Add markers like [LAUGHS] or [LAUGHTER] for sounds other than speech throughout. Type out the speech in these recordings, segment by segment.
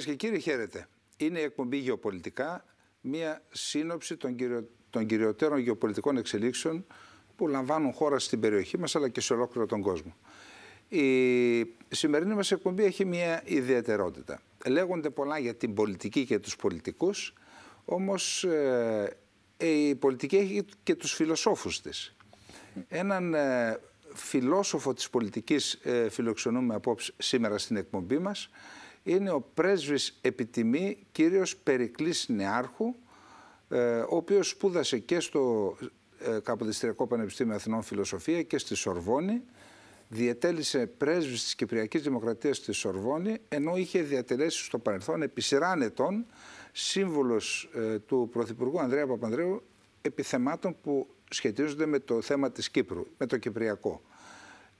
Κυρίες και κύριοι, χαίρετε. Είναι η εκπομπή Γεωπολιτικά, μία σύνοψη των, κυριο... κυριωτέρων γεωπολιτικών εξελίξεων που λαμβάνουν χώρα στην περιοχή μας αλλά και σε ολόκληρο τον κόσμο. Η σημερινή μας εκπομπή έχει μία ιδιαιτερότητα. Λέγονται πολλά για την πολιτική και τους πολιτικούς, όμως ε, η πολιτική έχει και τους φιλοσόφους της. Έναν ε, φιλόσοφο της πολιτικής ε, φιλοξενούμε απόψε σήμερα στην εκπομπή μας, είναι ο πρέσβης επιτιμή κύριος Περικλής Νεάρχου, ε, ο οποίος σπούδασε και στο ε, Καποδιστριακό Πανεπιστήμιο Αθηνών Φιλοσοφία και στη Σορβόνη, Διετέλησε πρέσβης της Κυπριακής Δημοκρατίας στη Σορβόνη, ενώ είχε διατελέσει στο παρελθόν επί σειρά ετών σύμβολος ε, του Πρωθυπουργού Ανδρέα Παπανδρέου επί θεμάτων που σχετίζονται με το θέμα της Κύπρου, με το Κυπριακό.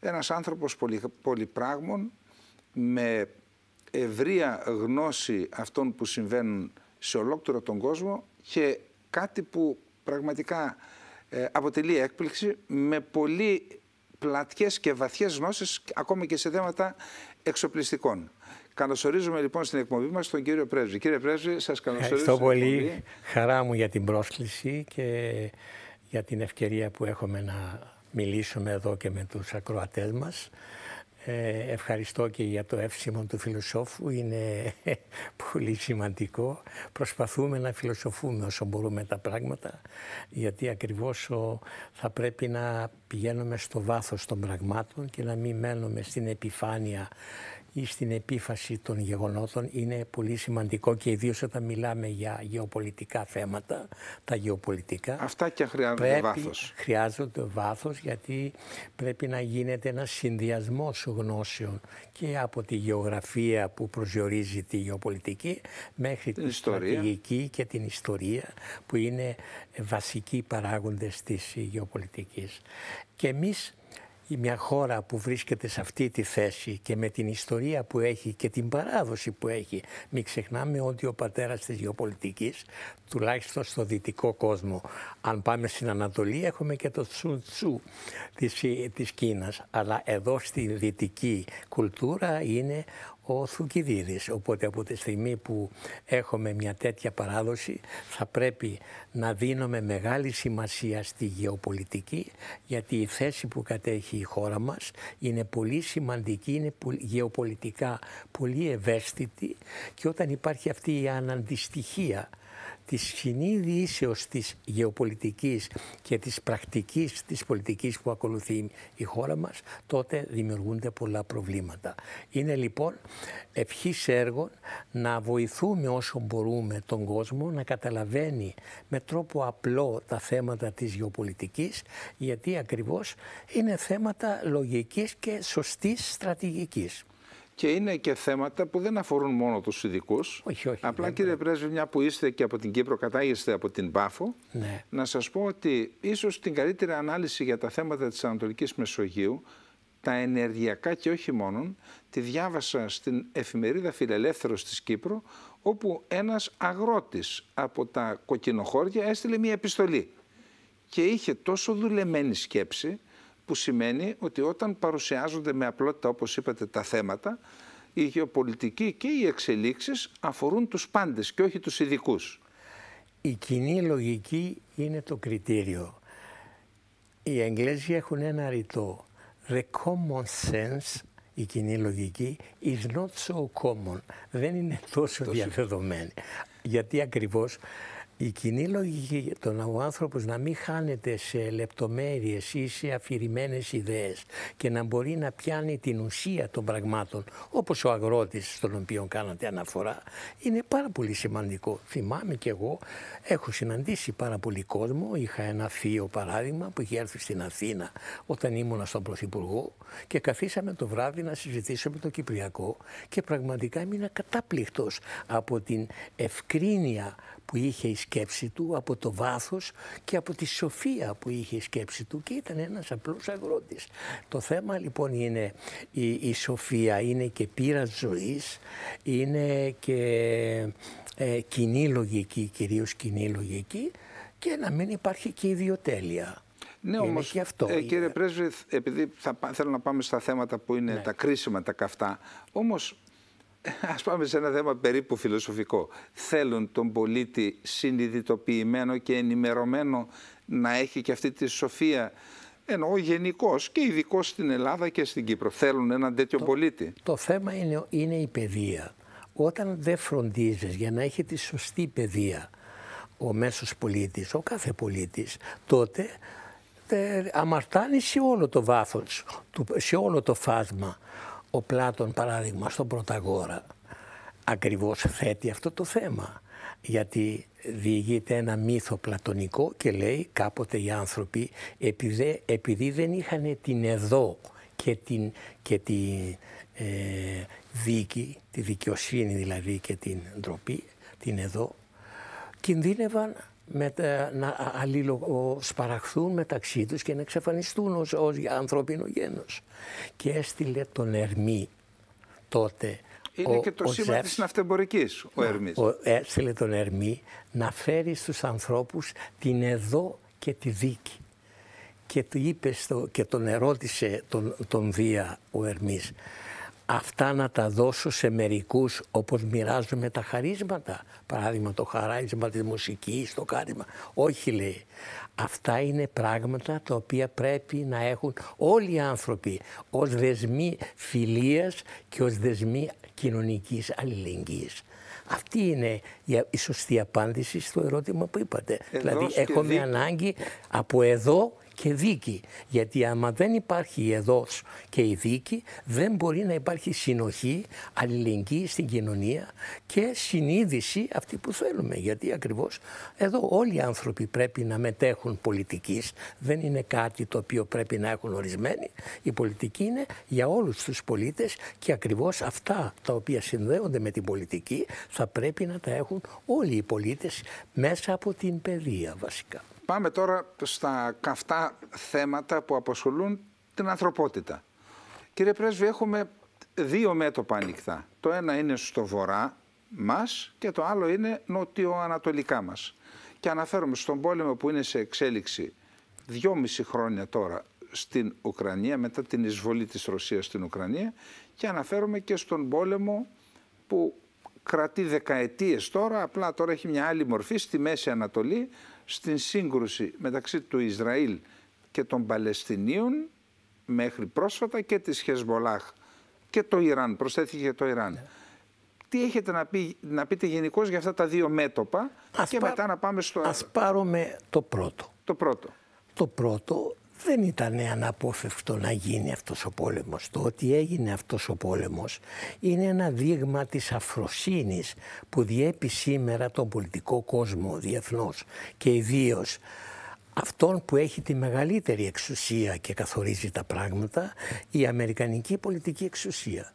Ένας άνθρωπος πολυπράγμων, με ευρεία γνώση αυτών που συμβαίνουν σε ολόκληρο τον κόσμο και κάτι που πραγματικά ε, αποτελεί έκπληξη με πολύ πλατιές και βαθιές γνώσεις ακόμη και σε θέματα εξοπλιστικών. Καλωσορίζουμε λοιπόν στην εκπομπή μας τον κύριο Πρέσβη. Κύριε Πρέσβη, σας καλωσορίζω. Ευχαριστώ πολύ. Χαρά μου για την πρόσκληση και για την ευκαιρία που έχουμε να μιλήσουμε εδώ και με τους ακροατές μας. Ε, ευχαριστώ και για το εύσημο του φιλοσόφου, είναι [LAUGHS] πολύ σημαντικό. Προσπαθούμε να φιλοσοφούμε όσο μπορούμε τα πράγματα, γιατί ακριβώς θα πρέπει να πηγαίνουμε στο βάθος των πραγμάτων και να μην μένουμε στην επιφάνεια ή στην επίφαση των γεγονότων είναι πολύ σημαντικό και ιδίως όταν μιλάμε για γεωπολιτικά θέματα, τα γεωπολιτικά. Αυτά και χρειάζονται βάθο. βάθος. Χρειάζονται βάθος γιατί πρέπει να γίνεται ένα συνδυασμός γνώσεων και από τη γεωγραφία που προσδιορίζει τη γεωπολιτική μέχρι την τη στρατηγική και την ιστορία που είναι βασικοί παράγοντες της γεωπολιτικής. Και εμείς μια χώρα που βρίσκεται σε αυτή τη θέση και με την ιστορία που έχει και την παράδοση που έχει. Μην ξεχνάμε ότι ο πατέρας της γεωπολιτικής, τουλάχιστον στο δυτικό κόσμο, αν πάμε στην Ανατολή έχουμε και το Τσουν Τσου της, ε, της Κίνας, αλλά εδώ στη δυτική κουλτούρα είναι ο Θουκυδίδης. Οπότε από τη στιγμή που έχουμε μια τέτοια παράδοση θα πρέπει να δίνουμε μεγάλη σημασία στη γεωπολιτική γιατί η θέση που κατέχει η χώρα μας είναι πολύ σημαντική, είναι γεωπολιτικά πολύ ευαίσθητη και όταν υπάρχει αυτή η αναντιστοιχία της κοινή της γεωπολιτικής και της πρακτικής της πολιτικής που ακολουθεί η χώρα μας, τότε δημιουργούνται πολλά προβλήματα. Είναι λοιπόν ευχής έργων να βοηθούμε όσο μπορούμε τον κόσμο να καταλαβαίνει με τρόπο απλό τα θέματα της γεωπολιτικής, γιατί ακριβώς είναι θέματα λογικής και σωστής στρατηγικής και είναι και θέματα που δεν αφορούν μόνο τους ειδικούς. Όχι, όχι. Απλά κύριε Πρέσβη, μια που είστε και από την Κύπρο, κατάγεστε από την Πάφο, ναι. να σας πω ότι ίσως την καλύτερη ανάλυση για τα θέματα της Ανατολικής Μεσογείου, τα ενεργειακά και όχι μόνον, τη διάβασα στην εφημερίδα Φιλελεύθερος της Κύπρου, όπου ένας αγρότης από τα κοκκινοχώρια έστειλε μια επιστολή. Και είχε τόσο δουλεμένη σκέψη που σημαίνει ότι όταν παρουσιάζονται με απλότητα, όπως είπατε, τα θέματα, η γεωπολιτική και οι εξελίξεις αφορούν τους πάντες και όχι τους ειδικούς. Η κοινή λογική είναι το κριτήριο. Οι Εγγλέζοι έχουν ένα ρητό. The common sense, η κοινή λογική, is not so common. Δεν είναι τόσο, τόσο. διαδεδομένη. Γιατί ακριβώς η κοινή λογική το να ο άνθρωπος να μην χάνεται σε λεπτομέρειες ή σε αφηρημένες ιδέες και να μπορεί να πιάνει την ουσία των πραγμάτων όπως ο αγρότης στον οποίο κάνατε αναφορά είναι πάρα πολύ σημαντικό. Θυμάμαι και εγώ έχω συναντήσει πάρα πολύ κόσμο, είχα ένα θείο παράδειγμα που είχε έρθει στην Αθήνα όταν ήμουν στον Πρωθυπουργό και καθίσαμε το βράδυ να συζητήσουμε το Κυπριακό και πραγματικά έμεινα κατάπληκτος από την ευκρίνεια που είχε η σκέψη του, από το βάθος και από τη σοφία που είχε η σκέψη του και ήταν ένας απλός αγρότης. Το θέμα λοιπόν είναι η, η σοφία, είναι και πείρας ζωής, είναι και ε, κοινή λογική, κυρίως κοινή λογική και να μην υπάρχει και ιδιοτέλεια. Ναι, όμως, αυτό. Ε, κύριε Πρέσβη, επειδή θα, θέλω να πάμε στα θέματα που είναι ναι. τα κρίσιμα, τα καυτά, όμως [LAUGHS] ας πάμε σε ένα θέμα περίπου φιλοσοφικό. Θέλουν τον πολίτη συνειδητοποιημένο και ενημερωμένο να έχει και αυτή τη σοφία εννοώ γενικώς και ειδικό στην Ελλάδα και στην Κύπρο. Θέλουν έναν τέτοιο πολίτη. Το θέμα είναι, είναι η παιδεία. Όταν δεν φροντίζεις για να έχει τη σωστή παιδεία ο μέσος πολίτης, ο κάθε πολίτης, τότε ε, αμαρτάνεις σε όλο το βάθος, σε όλο το φάσμα. Ο Πλάτων παράδειγμα στον Πρωταγόρα ακριβώς θέτει αυτό το θέμα γιατί διηγείται ένα μύθο πλατωνικό και λέει κάποτε οι άνθρωποι επειδή, δεν είχαν την εδώ και, την, και τη ε, δίκη, τη δικαιοσύνη δηλαδή και την ντροπή, την εδώ, κινδύνευαν με, να αλληλοσπαραχθούν μεταξύ τους και να εξαφανιστούν ως, ως ανθρώπινο γένος. Και έστειλε τον Ερμή τότε. Είναι ο, και το σήμα της ναυτεμπορικής ο Ερμής. Ο, ε, έστειλε τον Ερμή να φέρει στους ανθρώπους την εδώ και τη δίκη. Και, του είπε στο, και τον ερώτησε τον, τον Δία ο Ερμής αυτά να τα δώσω σε μερικούς όπως μοιράζομαι τα χαρίσματα. Παράδειγμα το χαράισμα της μουσικής, το κάρισμα. Όχι λέει. Αυτά είναι πράγματα τα οποία πρέπει να έχουν όλοι οι άνθρωποι ως δεσμοί φιλίας και ως δεσμοί κοινωνικής αλληλεγγύης. Αυτή είναι η σωστή απάντηση στο ερώτημα που είπατε. δηλαδή έχουμε ανάγκη από εδώ και δίκη. Γιατί άμα δεν υπάρχει η και η δίκη, δεν μπορεί να υπάρχει συνοχή, αλληλεγγύη στην κοινωνία και συνείδηση αυτή που θέλουμε. Γιατί ακριβώς εδώ όλοι οι άνθρωποι πρέπει να μετέχουν πολιτικής. Δεν είναι κάτι το οποίο πρέπει να έχουν ορισμένοι. Η πολιτική είναι για όλους τους πολίτες και ακριβώς αυτά τα οποία συνδέονται με την πολιτική θα πρέπει να τα έχουν όλοι οι πολίτες μέσα από την παιδεία βασικά. Πάμε τώρα στα καυτά θέματα που απασχολούν την ανθρωπότητα. Κύριε Πρέσβη, έχουμε δύο μέτωπα ανοιχτά. Το ένα είναι στο βορρά μας και το άλλο είναι νοτιοανατολικά μας. Και αναφέρομαι στον πόλεμο που είναι σε εξέλιξη δυόμιση χρόνια τώρα στην Ουκρανία, μετά την εισβολή της Ρωσίας στην Ουκρανία και αναφέρομαι και στον πόλεμο που κρατεί δεκαετίες τώρα, απλά τώρα έχει μια άλλη μορφή στη Μέση Ανατολή στην σύγκρουση μεταξύ του Ισραήλ και των Παλαιστινίων μέχρι πρόσφατα και της Χεσμολάχ και το Ιράν, προσθέθηκε και το Ιράν. Ναι. Τι έχετε να, πει, να πείτε γενικώς για αυτά τα δύο μέτωπα και μετά να πάμε στο... Ας πάρουμε το πρώτο. Το πρώτο. Το πρώτο δεν ήταν αναπόφευκτο να γίνει αυτός ο πόλεμος. Το ότι έγινε αυτός ο πόλεμος είναι ένα δείγμα της αφροσύνης που διέπει σήμερα τον πολιτικό κόσμο διεθνώς και ιδίως αυτόν που έχει τη μεγαλύτερη εξουσία και καθορίζει τα πράγματα, η αμερικανική πολιτική εξουσία.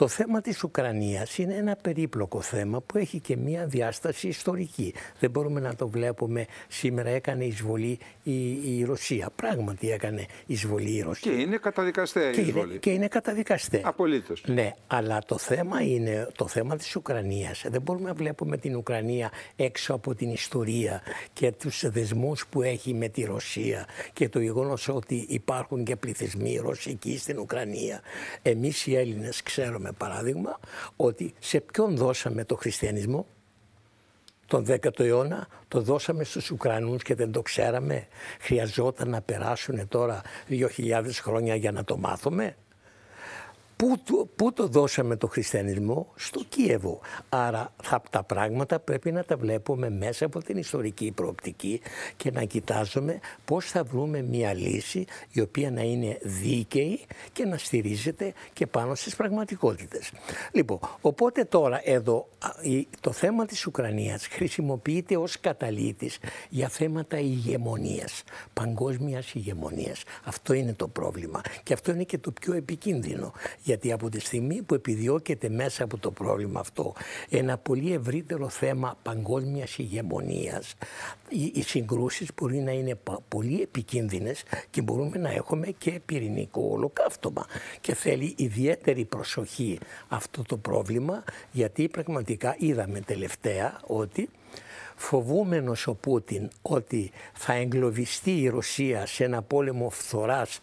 Το θέμα της Ουκρανίας είναι ένα περίπλοκο θέμα που έχει και μία διάσταση ιστορική. Δεν μπορούμε να το βλέπουμε σήμερα έκανε εισβολή η, η Ρωσία. Πράγματι έκανε εισβολή η Ρωσία. Και είναι καταδικαστέ η εισβολή. Και είναι καταδικαστέ. Απολύτως. Ναι, αλλά το θέμα είναι το θέμα της Ουκρανίας. Δεν μπορούμε να βλέπουμε την Ουκρανία έξω από την ιστορία και τους δεσμούς που έχει με τη Ρωσία και το γεγονός ότι υπάρχουν και πληθυσμοί ρωσικοί στην Ουκρανία. Εμείς οι Έλληνες ξέρουμε παράδειγμα ότι σε ποιον δώσαμε το χριστιανισμό τον 10ο αιώνα, το δώσαμε στους Ουκρανούς και δεν το ξέραμε. Χρειαζόταν να περάσουν τώρα 2.000 χρόνια για να το μάθουμε. Πού το, πού το δώσαμε το χριστιανισμό, στο Κίεβο. Άρα θα, τα πράγματα πρέπει να τα βλέπουμε μέσα από την ιστορική προοπτική και να κοιτάζουμε πώς θα βρούμε μια λύση η οποία να είναι δίκαιη και να στηρίζεται και πάνω στις πραγματικότητες. Λοιπόν, οπότε τώρα εδώ το θέμα της Ουκρανίας χρησιμοποιείται ως καταλήτης για θέματα ηγεμονίας, παγκόσμιας ηγεμονίας. Αυτό είναι το πρόβλημα και αυτό είναι και το πιο επικίνδυνο γιατί από τη στιγμή που επιδιώκεται μέσα από το πρόβλημα αυτό ένα πολύ ευρύτερο θέμα παγκόσμιας ηγεμονίας, οι συγκρούσεις μπορεί να είναι πολύ επικίνδυνες και μπορούμε να έχουμε και πυρηνικό ολοκαύτωμα. Και θέλει ιδιαίτερη προσοχή αυτό το πρόβλημα, γιατί πραγματικά είδαμε τελευταία ότι φοβούμενος ο Πούτιν ότι θα εγκλωβιστεί η Ρωσία σε ένα πόλεμο φθοράς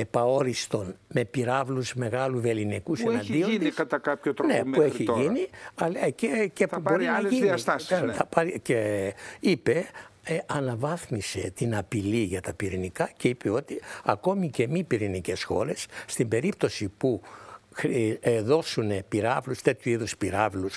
επαόριστον με πυράβλους μεγάλου ελληνικού που έχει γίνει κατά κάποιο τρόπο ναι, που έχει τώρα. γίνει αλλά ε, και, και θα που πάρει μπορεί διαστάσεις. Ε, ναι. πάρει, και είπε ε, αναβάθμισε την απειλή για τα πυρηνικά και είπε ότι ακόμη και μη πυρηνικές χώρες στην περίπτωση που ε, δώσουν πυράβλους, τέτοιου είδους πυράβλους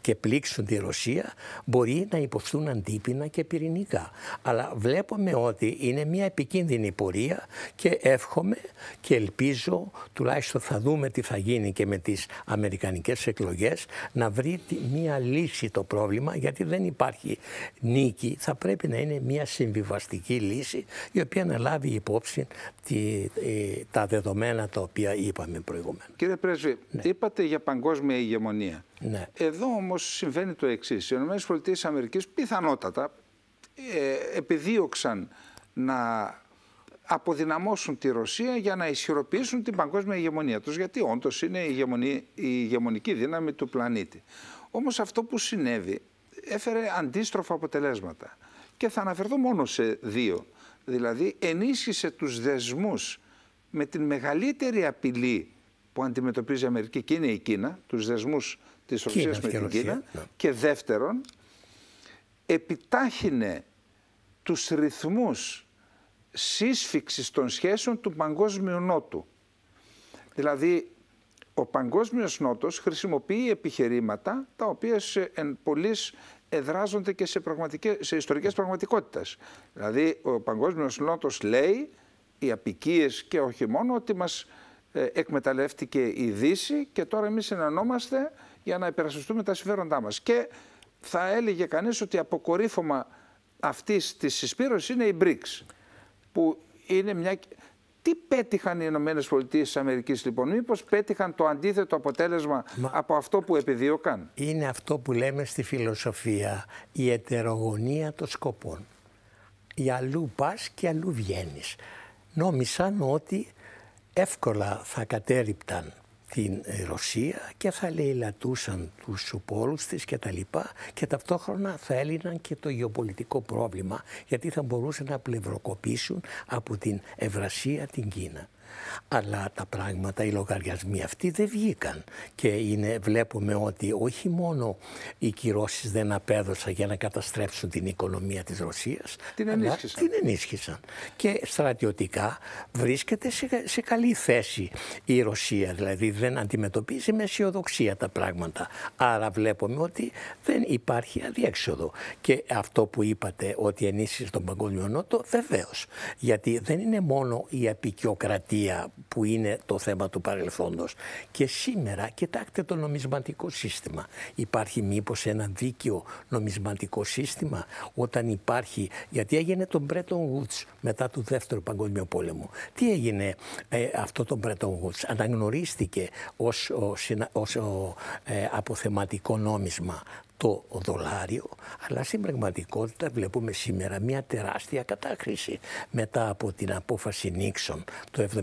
και πλήξουν τη Ρωσία, μπορεί να υποστούν αντίπεινα και πυρηνικά. Αλλά βλέπουμε ότι είναι μια επικίνδυνη πορεία και εύχομαι και ελπίζω, τουλάχιστον θα δούμε τι θα γίνει και με τις αμερικανικές εκλογές, να βρει μια λύση το πρόβλημα, γιατί δεν υπάρχει νίκη. Θα πρέπει να είναι μια συμβιβαστική λύση, η οποία να λάβει υπόψη ε, τα δεδομένα τα οποία είπαμε προηγουμένως. Κύριε Πρέσβη, ναι. είπατε για παγκόσμια ηγεμονία. Ναι. Εδώ όμως συμβαίνει το εξής. Οι ΗΠΑ πιθανότατα ε, επιδίωξαν να αποδυναμώσουν τη Ρωσία για να ισχυροποιήσουν την παγκόσμια ηγεμονία τους, γιατί όντως είναι η, η ηγεμονική δύναμη του πλανήτη. Όμως αυτό που συνέβη έφερε αντίστροφα αποτελέσματα και θα αναφερθώ μόνο σε δύο. Δηλαδή ενίσχυσε τους δεσμούς με την μεγαλύτερη απειλή που αντιμετωπίζει η Αμερική και είναι η Κίνα, τους δεσμούς της Ρωσίας με την Κίνα. Ναι. Και δεύτερον, επιτάχυνε τους ρυθμούς σύσφυξης των σχέσεων του Παγκόσμιου Νότου. Δηλαδή, ο Παγκόσμιος Νότος χρησιμοποιεί επιχειρήματα τα οποία εν πολλής εδράζονται και σε, πραγματικές, σε ιστορικές πραγματικότητες. Δηλαδή, ο Παγκόσμιος Νότος λέει, οι απικίες και όχι μόνο, ότι μας ε, εκμεταλλεύτηκε η Δύση και τώρα εμείς συνανόμαστε για να υπερασπιστούμε τα συμφέροντά μας. Και θα έλεγε κανείς ότι αποκορύφωμα αυτής της συσπήρωσης είναι η BRICS, που είναι μια... Τι πέτυχαν οι Ηνωμένες Πολιτείες Αμερικής, λοιπόν, Μήπως πέτυχαν το αντίθετο αποτέλεσμα από αυτό που επιδίωκαν. Είναι αυτό που λέμε στη φιλοσοφία, η ετερογωνία των σκοπών. Για αλλού πας και αλλού βγαίνεις. Νόμισαν ότι εύκολα θα κατέριπταν την ε, Ρωσία και θα λαιλατούσαν τους πόλους της και τα λοιπά και ταυτόχρονα θα έλυναν και το γεωπολιτικό πρόβλημα γιατί θα μπορούσαν να πλευροκοπήσουν από την Ευρασία την Κίνα. Αλλά τα πράγματα, οι λογαριασμοί αυτοί δεν βγήκαν. Και είναι, βλέπουμε ότι όχι μόνο οι κυρώσεις δεν απέδωσαν για να καταστρέψουν την οικονομία της Ρωσίας, την, ενίσχυσαν. την ενίσχυσαν. Και στρατιωτικά βρίσκεται σε, σε καλή θέση η Ρωσία. Δηλαδή δεν αντιμετωπίζει με αισιοδοξία τα πράγματα. Άρα βλέπουμε ότι δεν υπάρχει αδιέξοδο. Και αυτό που είπατε ότι ενίσχυσε τον Παγκόσμιο Νότο, βεβαίως. Γιατί δεν είναι μόνο η απεικιοκρατία που είναι το θέμα του παρελθόντος. Και σήμερα κοιτάξτε το νομισματικό σύστημα. Υπάρχει μήπως ένα δίκαιο νομισματικό σύστημα όταν υπάρχει, γιατί έγινε το Bretton Woods μετά του Δεύτερου Παγκόσμιο Πόλεμο. Τι έγινε ε, αυτό το Bretton Woods. Αναγνωρίστηκε ως, ε, αποθεματικό νόμισμα το δολάριο, αλλά στην πραγματικότητα βλέπουμε σήμερα μια τεράστια κατάχρηση μετά από την απόφαση Νίξον το 1971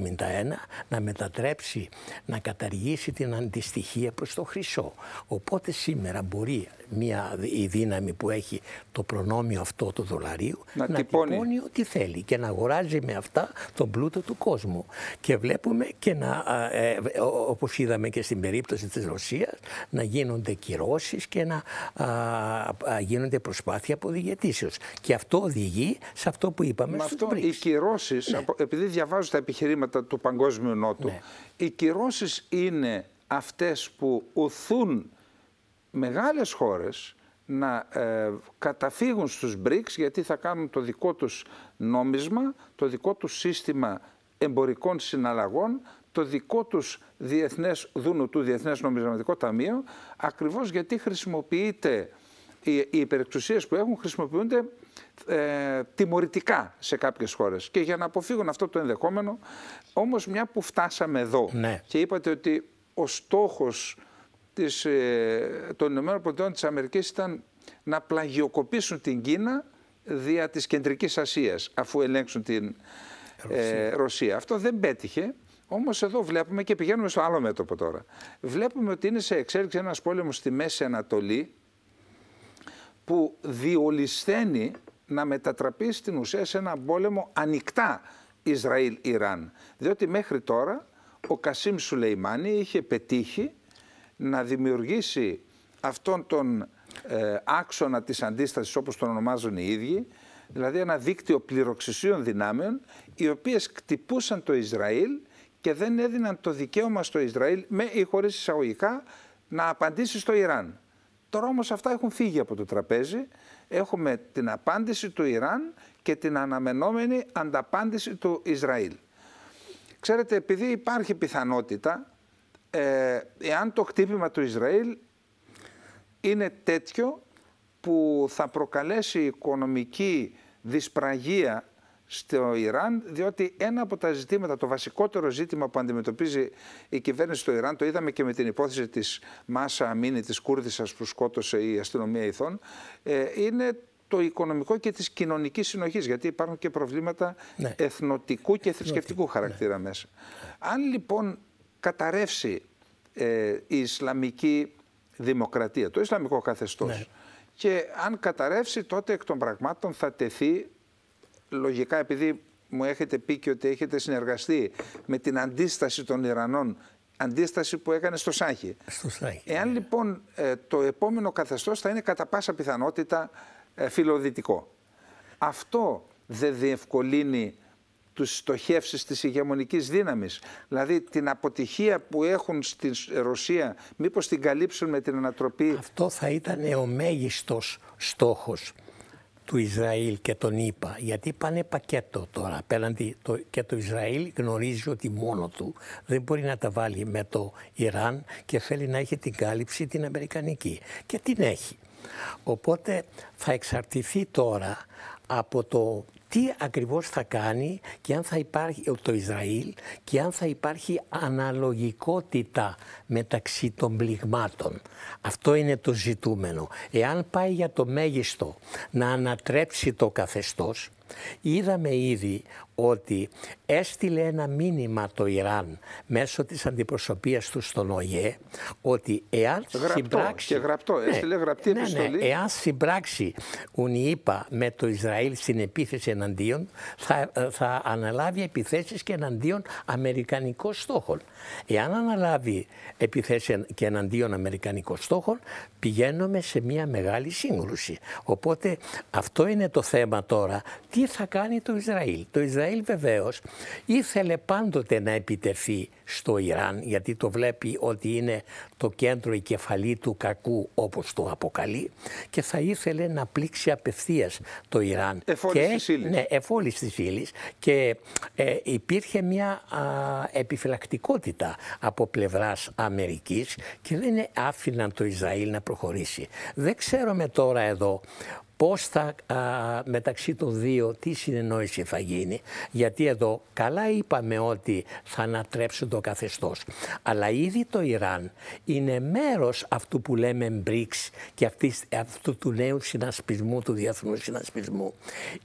να μετατρέψει, να καταργήσει την αντιστοιχία προς το χρυσό. Οπότε σήμερα μπορεί μια, η δύναμη που έχει το προνόμιο αυτό του δολαρίου να, να τυπώνει. ό,τι θέλει και να αγοράζει με αυτά τον πλούτο του κόσμου. Και βλέπουμε και να, ε, ε όπως είδαμε και στην περίπτωση της Ρωσίας, να γίνονται κυρώσεις και να α, γίνονται προσπάθεια αποδιαιτήσεω. Και αυτό οδηγεί σε αυτό που είπαμε στο αυτό Οι κυρώσεις, ναι. επειδή διαβάζω τα επιχειρήματα του Παγκόσμιου Νότου, ναι. οι κυρώσεις είναι αυτές που ουθούν μεγάλες χώρες να ε, καταφύγουν στους BRICS γιατί θα κάνουν το δικό τους νόμισμα, το δικό τους σύστημα εμπορικών συναλλαγών το δικό τους διεθνές δούνο του Διεθνές Νομισματικό Ταμείο ακριβώς γιατί χρησιμοποιείται οι υπερεξουσίες που έχουν χρησιμοποιούνται ε, τιμωρητικά σε κάποιες χώρες. Και για να αποφύγουν αυτό το ενδεχόμενο, όμως μια που φτάσαμε εδώ ναι. και είπατε ότι ο στόχος της, ε, των ΗΠΑ της Αμερικής ήταν να πλαγιοκοπήσουν την Κίνα δια της κεντρικής Ασίας αφού ελέγξουν την ε, Ρωσία. Αυτό δεν πέτυχε. Όμως εδώ βλέπουμε και πηγαίνουμε στο άλλο μέτωπο τώρα. Βλέπουμε ότι είναι σε εξέλιξη ένας πόλεμος στη Μέση Ανατολή που διολυσθένει να μετατραπεί στην ουσία σε ένα πόλεμο ανοιχτά Ισραήλ-Ιράν. Διότι μέχρι τώρα ο Κασίμ Σουλεϊμάνι είχε πετύχει να δημιουργήσει αυτόν τον ε, άξονα της αντίστασης όπως τον ονομάζουν οι ίδιοι, δηλαδή ένα δίκτυο πληροξυσίων δυνάμεων οι οποίες κτυπούσαν το Ισραήλ και δεν έδιναν το δικαίωμα στο Ισραήλ με ή χωρίς εισαγωγικά να απαντήσει στο Ιράν. Τώρα όμως αυτά έχουν φύγει από το τραπέζι. Έχουμε την απάντηση του Ιράν και την αναμενόμενη ανταπάντηση του Ισραήλ. Ξέρετε, επειδή υπάρχει πιθανότητα, ε, εάν το χτύπημα του Ισραήλ είναι τέτοιο που θα προκαλέσει οικονομική δυσπραγία στο Ιράν, διότι ένα από τα ζητήματα, το βασικότερο ζήτημα που αντιμετωπίζει η κυβέρνηση του Ιράν, το είδαμε και με την υπόθεση της Μάσα Αμίνη, της Κούρδισσας που σκότωσε η αστυνομία ηθών, ε, είναι το οικονομικό και της κοινωνικής συνοχής, γιατί υπάρχουν και προβλήματα ναι. εθνοτικού και θρησκευτικού ναι. χαρακτήρα μέσα. Αν λοιπόν καταρρεύσει ε, η Ισλαμική δημοκρατία, το Ισλαμικό καθεστώς, ναι. και αν καταρρεύσει τότε εκ των πραγμάτων θα τεθεί λογικά επειδή μου έχετε πει και ότι έχετε συνεργαστεί με την αντίσταση των Ιρανών, αντίσταση που έκανε στο Σάχη. Στο Σάχη. Εάν ναι. λοιπόν ε, το επόμενο καθεστώς θα είναι κατά πάσα πιθανότητα ε, φιλοδυτικό. Αυτό δεν διευκολύνει τους στοχεύσεις της ηγεμονικής δύναμης. Δηλαδή την αποτυχία που έχουν στην ε, Ρωσία, μήπως την καλύψουν με την ανατροπή. Αυτό θα ήταν ο μέγιστος στόχος του Ισραήλ και τον ΙΠΑ, γιατί πάνε πακέτο τώρα απέναντι το, και το Ισραήλ γνωρίζει ότι μόνο του δεν μπορεί να τα βάλει με το Ιράν και θέλει να έχει την κάλυψη την Αμερικανική και την έχει. Οπότε θα εξαρτηθεί τώρα από το τι ακριβώς θα κάνει και αν θα υπάρχει το Ισραήλ και αν θα υπάρχει αναλογικότητα μεταξύ των πληγμάτων. Αυτό είναι το ζητούμενο. Εάν πάει για το μέγιστο να ανατρέψει το καθεστώς, είδαμε ήδη ότι έστειλε ένα μήνυμα το Ιράν μέσω της αντιπροσωπείας του στον ΟΓΕ ότι εάν γραπτό, συμπράξει... Και γραπτό, ναι, έστειλε ναι, γραπτή ναι, επιστολή. εάν συμπράξει ΟΝΙΠΑ με το Ισραήλ στην επίθεση εναντίον, θα, ε, θα αναλάβει επιθέσεις και εναντίον αμερικανικών στόχων. Εάν αναλάβει επιθέσεις και εναντίον αμερικανικών στόχων, πηγαίνουμε σε μια μεγάλη σύγκρουση. Οπότε αυτό είναι το θέμα τώρα. Τι θα κάνει το Ισραήλ. Το Ισραήλ Ισραήλ βεβαίως ήθελε πάντοτε να επιτεθεί στο Ιράν γιατί το βλέπει ότι είναι το κέντρο η κεφαλή του κακού όπως το αποκαλεί και θα ήθελε να πλήξει απευθείας το Ιράν. Εφόλης τη της Ναι, της και ε, υπήρχε μια επιφυλακτικότητα από πλευράς Αμερικής και δεν άφηναν το Ισραήλ να προχωρήσει. Δεν ξέρουμε τώρα εδώ πώς θα α, μεταξύ των δύο τι συνεννόηση θα γίνει. Γιατί εδώ καλά είπαμε ότι θα ανατρέψουν το καθεστώς. Αλλά ήδη το Ιράν είναι μέρος αυτού που λέμε BRICS και αυτού του νέου συνασπισμού, του διεθνού συνασπισμού.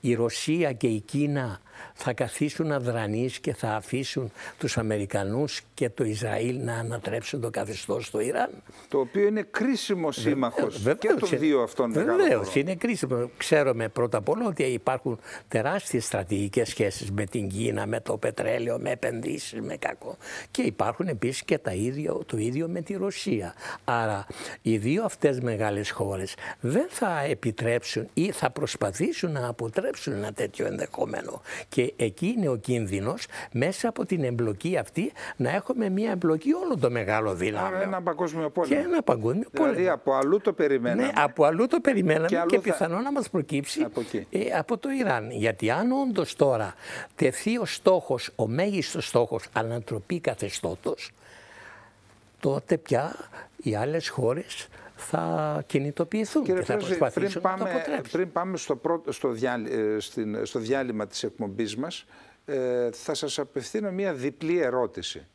Η Ρωσία και η Κίνα θα καθίσουν αδρανεί και θα αφήσουν τους Αμερικανούς και το Ισραήλ να ανατρέψουν το καθεστώς στο Ιράν. Το οποίο είναι κρίσιμο σύμμαχος και των δύο αυτών Βεβαίω, είναι κρίσιμο. Ξέρουμε πρώτα απ' όλα ότι υπάρχουν τεράστιες στρατηγικές σχέσεις με την Κίνα, με το πετρέλαιο, με επενδύσεις με κακό. Και υπάρχουν επίσης και τα ίδια, το ίδιο με τη Ρωσία. Άρα οι δύο αυτές μεγάλες χώρες δεν θα επιτρέψουν ή θα προσπαθήσουν να αποτρέψουν ένα τέτοιο ενδεχόμενο και εκεί είναι ο κίνδυνος μέσα από την εμπλοκή αυτή να έχουμε μια εμπλοκή όλων των μεγάλων δυνάμεων. Άρα ένα παγκόσμιο πόλεμο. Και ένα παγκόσμιο δηλαδή, πόλεμο. Δηλαδή από αλλού το περιμέναμε. Ναι, από αλλού το περιμέναμε και, και πιθανό να μας προκύψει ε, από, το Ιράν. Γιατί αν όντως τώρα τεθεί ο στόχος, ο μέγιστος στόχος ανατροπή καθεστώτος, τότε πια οι άλλες χώρες θα κινητοποιηθούν Κύριε και θα προσπαθήσουν πριν πάμε, να το αποτρέψουν. Πριν πάμε στο, στο, ε, στο διάλειμμα της εκπομπής μας, ε, θα σας απευθύνω μια διπλή ερώτηση.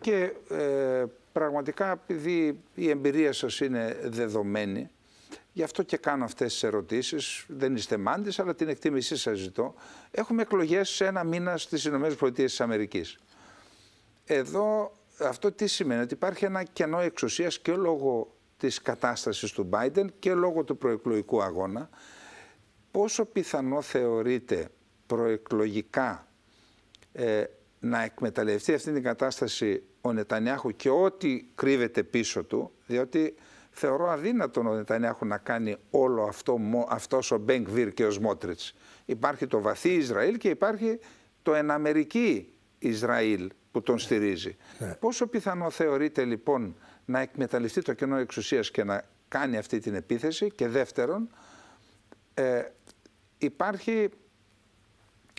Και ε, πραγματικά επειδή η εμπειρία σας είναι δεδομένη, γι' αυτό και κάνω αυτές τις ερωτήσεις, δεν είστε μάντης, αλλά την εκτίμησή σας ζητώ. Έχουμε εκλογές σε ένα μήνα στις ΗΠΑ. Εδώ αυτό τι σημαίνει, ότι υπάρχει ένα κενό εξουσίας και λόγω της κατάστασης του Biden και λόγω του προεκλογικού αγώνα. Πόσο πιθανό θεωρείτε προεκλογικά ε, να εκμεταλλευτεί αυτή την κατάσταση ο Νετανιάχου και ό,τι κρύβεται πίσω του, διότι θεωρώ αδύνατον ο Νετανιάχου να κάνει όλο αυτό αυτός ο Μπέγκβιρ και ο Σμότριτς. Υπάρχει το βαθύ Ισραήλ και υπάρχει το εναμερική Ισραήλ που τον ναι. στηρίζει. Ναι. Πόσο πιθανό θεωρείτε λοιπόν να εκμεταλλευτεί το κενό εξουσίας και να κάνει αυτή την επίθεση και δεύτερον ε, υπάρχει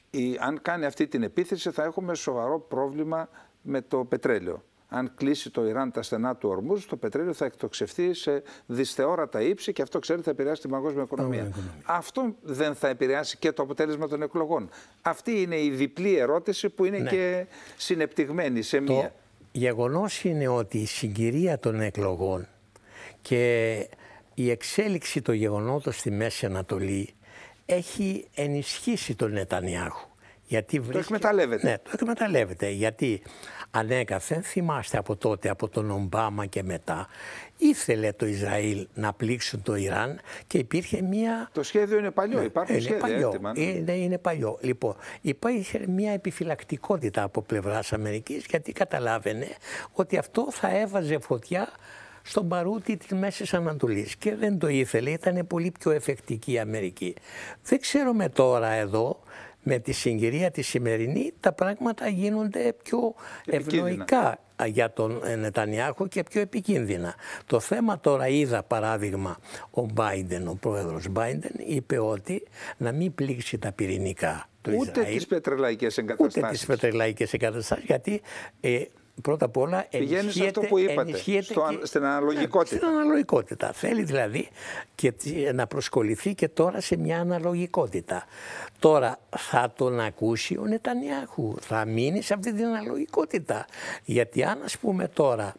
η, αν κάνει αυτή την επίθεση θα έχουμε σοβαρό πρόβλημα με το πετρέλαιο. Αν κλείσει το Ιράν τα στενά του ορμούς, το πετρέλαιο θα εκτοξευθεί σε δυσθεώρατα ύψη και αυτό ξέρετε θα επηρεάσει την παγκόσμια οικονομία. Αυτό δεν θα επηρεάσει και το αποτέλεσμα των εκλογών. Αυτή είναι η διπλή ερώτηση που είναι ναι. και συνεπτυγμένη σε μία γεγονός είναι ότι η συγκυρία των εκλογών και η εξέλιξη των γεγονότων στη Μέση Ανατολή έχει ενισχύσει τον Νετανιάχου. Γιατί βρίσκε... Το εκμεταλλεύεται. Ναι, το εκμεταλλεύεται. Γιατί ανέκαθεν, θυμάστε από τότε, από τον Ομπάμα και μετά, ήθελε το Ισραήλ να πλήξουν το Ιράν και υπήρχε μία. Το σχέδιο είναι παλιό, υπάρχει ναι, υπάρχουν ε, είναι παλιό. Είναι, ε, ναι, είναι παλιό. Λοιπόν, υπήρχε μία επιφυλακτικότητα από πλευράς Αμερικής γιατί καταλάβαινε ότι αυτό θα έβαζε φωτιά στον παρούτη της μέσης Ανατολής. και δεν το ήθελε, ήταν πολύ πιο εφεκτική η Αμερική. Δεν ξέρουμε τώρα εδώ με τη συγκυρία τη σημερινή τα πράγματα γίνονται πιο ευνοϊκά για τον ε, Νετανιάχου και πιο επικίνδυνα. Το θέμα τώρα είδα παράδειγμα ο Μπάιντεν, ο πρόεδρος Μπάιντεν είπε ότι να μην πλήξει τα πυρηνικά του Ούτε Ισραήλ. τις πετρελαϊκές Ούτε τις πετρελαϊκές εγκαταστάσεις γιατί ε, πρώτα απ' όλα ενισχύεται, που είπατε, στο, στην αναλογικότητα. Ναι, στην αναλογικότητα. Θέλει δηλαδή και να προσκοληθεί και τώρα σε μια αναλογικότητα. Τώρα θα τον ακούσει ο Νετανιάχου, θα μείνει σε αυτή την αναλογικότητα. Γιατί αν ας πούμε τώρα,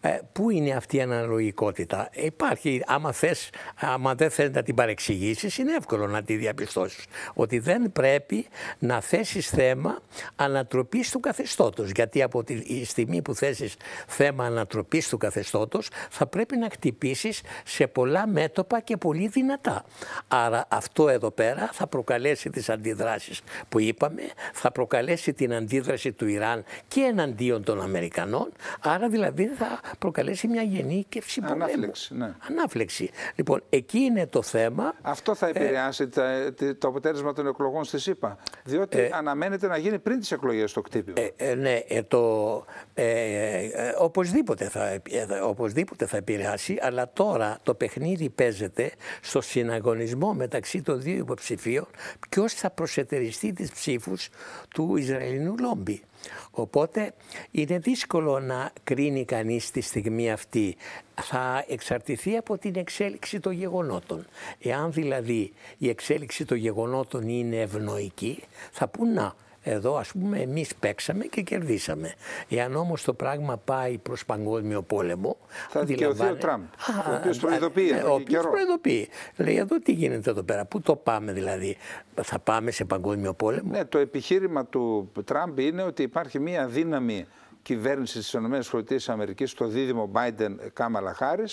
ε, πού είναι αυτή η αναλογικότητα. Υπάρχει, άμα, θες, άμα δεν θες να την παρεξηγήσεις, είναι εύκολο να τη διαπιστώσεις. Ότι δεν πρέπει να θέσεις θέμα ανατροπής του καθεστώτος. Γιατί από τη στιγμή που θέσεις θέμα ανατροπής του καθεστώτος, θα πρέπει να χτυπήσεις σε πολλά μέτωπα και πολύ δυνατά. Άρα αυτό εδώ πέρα θα προκαλέσει τις αντιδράσεις που είπαμε θα προκαλέσει την αντίδραση του Ιράν και εναντίον των Αμερικανών, άρα δηλαδή θα προκαλέσει μια γενίκευση πολέμου. Ανάφλεξη, ναι. Ανάφλεξη. Λοιπόν, εκεί είναι το θέμα. Αυτό θα ε, επηρεάσει το αποτέλεσμα των εκλογών στη ΣΥΠΑ, διότι ε, αναμένεται να γίνει πριν τις εκλογές το κτύπημα. Ε, ε, ναι, το, οπωσδήποτε, θα, οπωσδήποτε θα επηρεάσει, αλλά τώρα το παιχνίδι παίζεται στο συναγωνισμό μεταξύ των δύο υποψηφίων ποιος θα προσετεριστεί τις ψήφους του Ισραηλινού λόμπι. Οπότε είναι δύσκολο να κρίνει κανείς τη στιγμή αυτή. Θα εξαρτηθεί από την εξέλιξη των γεγονότων. Εάν δηλαδή η εξέλιξη των γεγονότων είναι ευνοϊκή, θα πούνε να εδώ ας πούμε εμείς παίξαμε και κερδίσαμε. Εάν όμως το πράγμα πάει προς παγκόσμιο πόλεμο... Θα δικαιωθεί ο Τραμπ, ο οποίος προειδοποιεί. Ε, ο οποίος προειδοποιεί. Λέει εδώ τι γίνεται εδώ πέρα, πού το πάμε δηλαδή, θα πάμε σε παγκόσμιο πόλεμο. Ναι, το επιχείρημα του Τραμπ είναι ότι υπάρχει μία δύναμη κυβέρνησης της ΗΠΑ το δίδυμο Biden Κάμαλα Χάρη,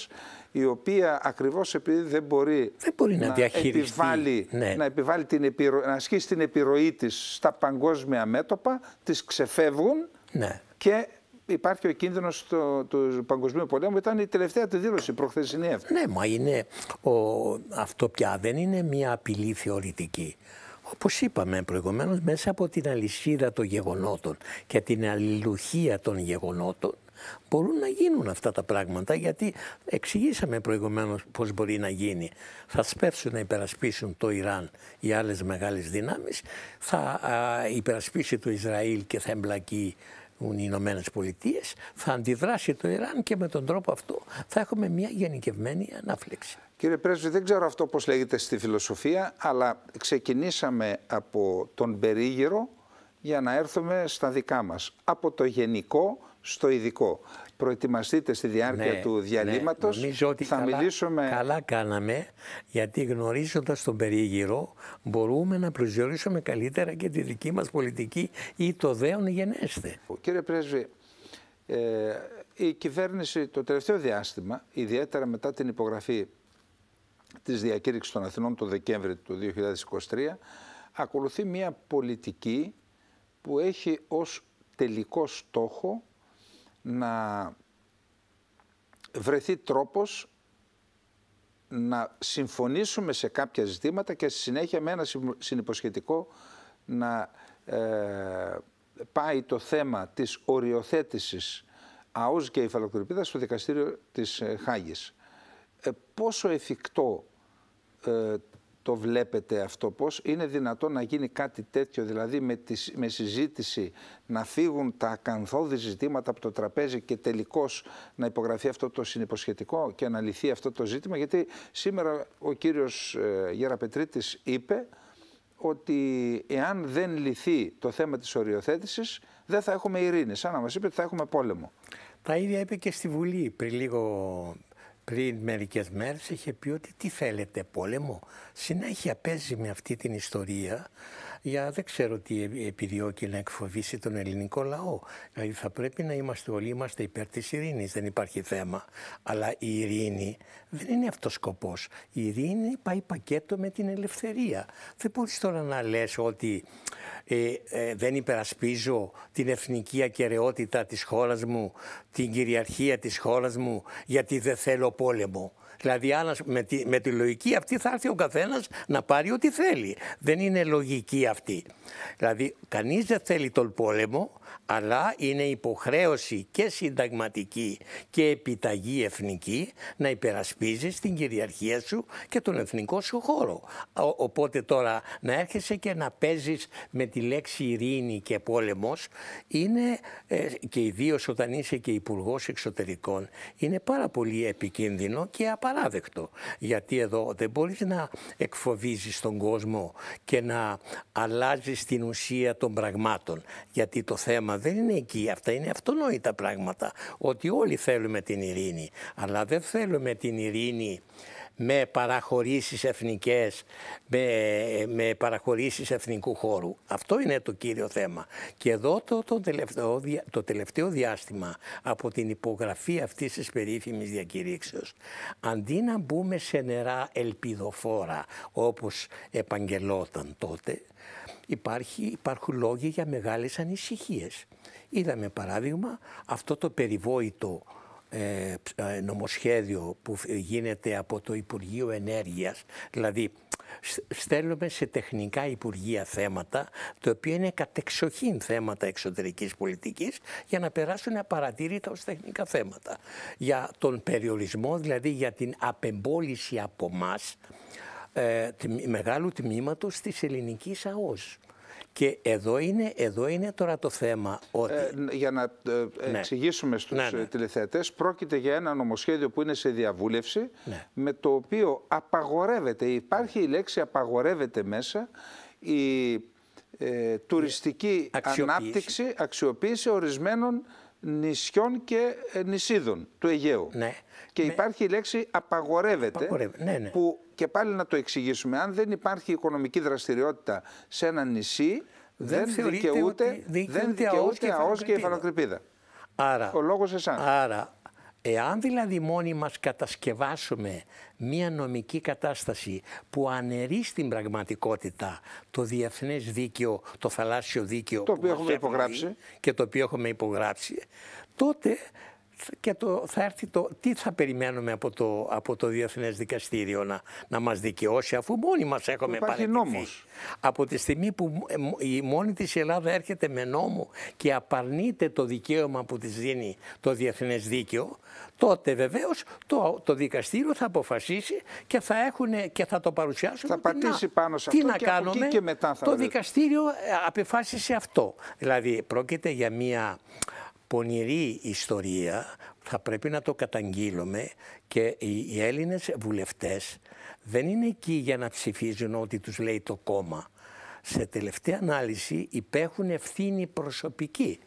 η οποία ακριβώς επειδή δεν μπορεί, δεν μπορεί να, να, επιβάλλει, ναι. να, επιβάλλει την να ασκήσει την επιρροή της στα παγκόσμια μέτωπα, τις ξεφεύγουν ναι. και υπάρχει ο κίνδυνος του, Παγκοσμίου Πολέμου. Ήταν η τελευταία τη δήλωση, προχθεσινή αυτή. Ναι, μα είναι. Ο, αυτό πια δεν είναι μια απειλή θεωρητική όπως είπαμε προηγουμένως, μέσα από την αλυσίδα των γεγονότων και την αλληλουχία των γεγονότων, μπορούν να γίνουν αυτά τα πράγματα γιατί εξηγήσαμε προηγουμένως πώς μπορεί να γίνει. Θα σπεύσουν να υπερασπίσουν το Ιράν οι άλλες μεγάλες δυνάμεις, θα υπερασπίσει το Ισραήλ και θα εμπλακεί οι Ηνωμένες Πολιτείες, θα αντιδράσει το Ιράν και με τον τρόπο αυτό θα έχουμε μια γενικευμένη ανάφλεξη. Κύριε Πρέσβη, δεν ξέρω αυτό πώς λέγεται στη φιλοσοφία, αλλά ξεκινήσαμε από τον περίγυρο για να έρθουμε στα δικά μας. Από το γενικό στο ειδικό. Προετοιμαστείτε στη διάρκεια ναι, του ναι, διαλύματος. Ναι. Ότι θα καλά, μιλήσουμε... καλά κάναμε, γιατί γνωρίζοντας τον περίγυρο μπορούμε να προσδιορίσουμε καλύτερα και τη δική μας πολιτική ή το δέον γενέστε. Κύριε Πρέσβη, ε, η κυβέρνηση το τελευταίο διάστημα, ιδιαίτερα μετά την υπογραφή της διακήρυξης των Αθηνών το Δεκέμβρη του 2023 ακολουθεί μια πολιτική που έχει ως τελικό στόχο να βρεθεί τρόπος να συμφωνήσουμε σε κάποια ζητήματα και στη συνέχεια με ένα συνυποσχετικό να ε, πάει το θέμα της οριοθέτησης ΑΟΣ και στο δικαστήριο της ε, Χάγης ε, πόσο εφικτό ε, το βλέπετε αυτό, πώς είναι δυνατόν να γίνει κάτι τέτοιο, δηλαδή με, τη, με συζήτηση να φύγουν τα ακαθόδη ζητήματα από το τραπέζι και τελικώς να υπογραφεί αυτό το συνυποσχετικό και να λυθεί αυτό το ζήτημα, γιατί σήμερα ο κύριος ε, είπε ότι εάν δεν λυθεί το θέμα της οριοθέτησης δεν θα έχουμε ειρήνη, σαν να μας είπε ότι θα έχουμε πόλεμο. Τα ίδια είπε και στη Βουλή πριν λίγο πριν μερικές μέρες είχε πει ότι τι θέλετε πόλεμο. Συνέχεια παίζει με αυτή την ιστορία για δεν ξέρω τι επιδιώκει να εκφοβήσει τον ελληνικό λαό. Δηλαδή θα πρέπει να είμαστε όλοι είμαστε υπέρ της ειρήνης, δεν υπάρχει θέμα. Αλλά η ειρήνη δεν είναι αυτός σκοπός. Η ειρήνη πάει πακέτο με την ελευθερία. Δεν μπορείς τώρα να λες ότι ε, ε, δεν υπερασπίζω την εθνική ακαιρεότητα της χώρας μου, την κυριαρχία της χώρας μου, γιατί δεν θέλω πόλεμο. Δηλαδή με τη, με τη λογική αυτή θα έρθει ο καθένας να πάρει ό,τι θέλει. Δεν είναι λογική αυτή. Δηλαδή κανείς δεν θέλει τον πόλεμο, αλλά είναι υποχρέωση και συνταγματική και επιταγή εθνική να υπερασπίζεις την κυριαρχία σου και τον εθνικό σου χώρο. Οπότε τώρα να έρχεσαι και να παίζεις με τη λέξη ειρήνη και πόλεμος είναι ε, και ιδίως όταν είσαι και υπουργός εξωτερικών είναι πάρα πολύ επικίνδυνο και απαράδεκτο. Γιατί εδώ δεν μπορείς να εκφοβίζεις τον κόσμο και να αλλάζεις την ουσία των πραγμάτων. Γιατί το θέμα δεν είναι εκεί. Αυτά είναι αυτονόητα πράγματα. Ότι όλοι θέλουμε την ειρήνη. Αλλά δεν θέλουμε την ειρήνη με παραχωρήσεις εθνικές, με, με παραχωρήσεις εθνικού χώρου. Αυτό είναι το κύριο θέμα. Και εδώ το, το, τελευταίο, το τελευταίο διάστημα από την υπογραφή αυτής της περίφημης διακηρύξεως, αντί να μπούμε σε νερά ελπιδοφόρα όπως επαγγελόταν τότε, υπάρχει, υπάρχουν λόγοι για μεγάλες ανησυχίες. Είδαμε παράδειγμα αυτό το περιβόητο ε, ε νομοσχέδιο που ε, γίνεται από το Υπουργείο Ενέργειας, δηλαδή στέλνουμε σε τεχνικά υπουργεία θέματα, το οποίο είναι κατεξοχήν θέματα εξωτερικής πολιτικής, για να περάσουν απαρατήρητα ως τεχνικά θέματα. Για τον περιορισμό, δηλαδή για την απεμπόληση από μας ε, μεγάλου τμήματος της ελληνικής ΑΟΣ. Και εδώ είναι, εδώ είναι τώρα το θέμα ότι... Ε, για να ε, ναι. εξηγήσουμε στους ναι, ναι. Ε, τηλεθεατές, πρόκειται για ένα νομοσχέδιο που είναι σε διαβούλευση, με το οποίο απαγορεύεται, υπάρχει η λέξη απαγορεύεται μέσα, η τουριστική ανάπτυξη, αξιοποίηση ορισμένων νησιών και ε, νησίδων του Αιγαίου. Ναι. Και ναι. υπάρχει η λέξη απαγορεύεται, ναι, ναι. που και πάλι να το εξηγήσουμε, αν δεν υπάρχει οικονομική δραστηριότητα σε ένα νησί, δεν, δικαιούται, δεν και η Άρα, ο λόγος εσάς. Άρα Εάν δηλαδή μόνοι μας κατασκευάσουμε μία νομική κατάσταση που αναιρεί στην πραγματικότητα το διεθνές δίκαιο, το θαλάσσιο δίκαιο το οποίο έχουμε υπογράψει. και το οποίο έχουμε υπογράψει, τότε και το, θα έρθει το τι θα περιμένουμε από το, από το Διεθνές Δικαστήριο να, να μας δικαιώσει αφού μόνοι μας έχουμε παραιτηθεί. Από τη στιγμή που ε, η μόνη της Ελλάδα έρχεται με νόμο και απαρνείται το δικαίωμα που της δίνει το Διεθνές Δίκαιο τότε βεβαίως το, το δικαστήριο θα αποφασίσει και θα, έχουν, και θα το παρουσιάσουν. Θα πατήσει πάνω σε αυτό και κάνουμε. Από εκεί και μετά θα το δικαστήριο ε, απεφάσισε αυτό. Δηλαδή πρόκειται για μια πονηρή ιστορία, θα πρέπει να το καταγγείλουμε και οι Έλληνες βουλευτές δεν είναι εκεί για να ψηφίζουν ό,τι τους λέει το κόμμα. Σε τελευταία ανάλυση υπέχουν ευθύνη προσωπική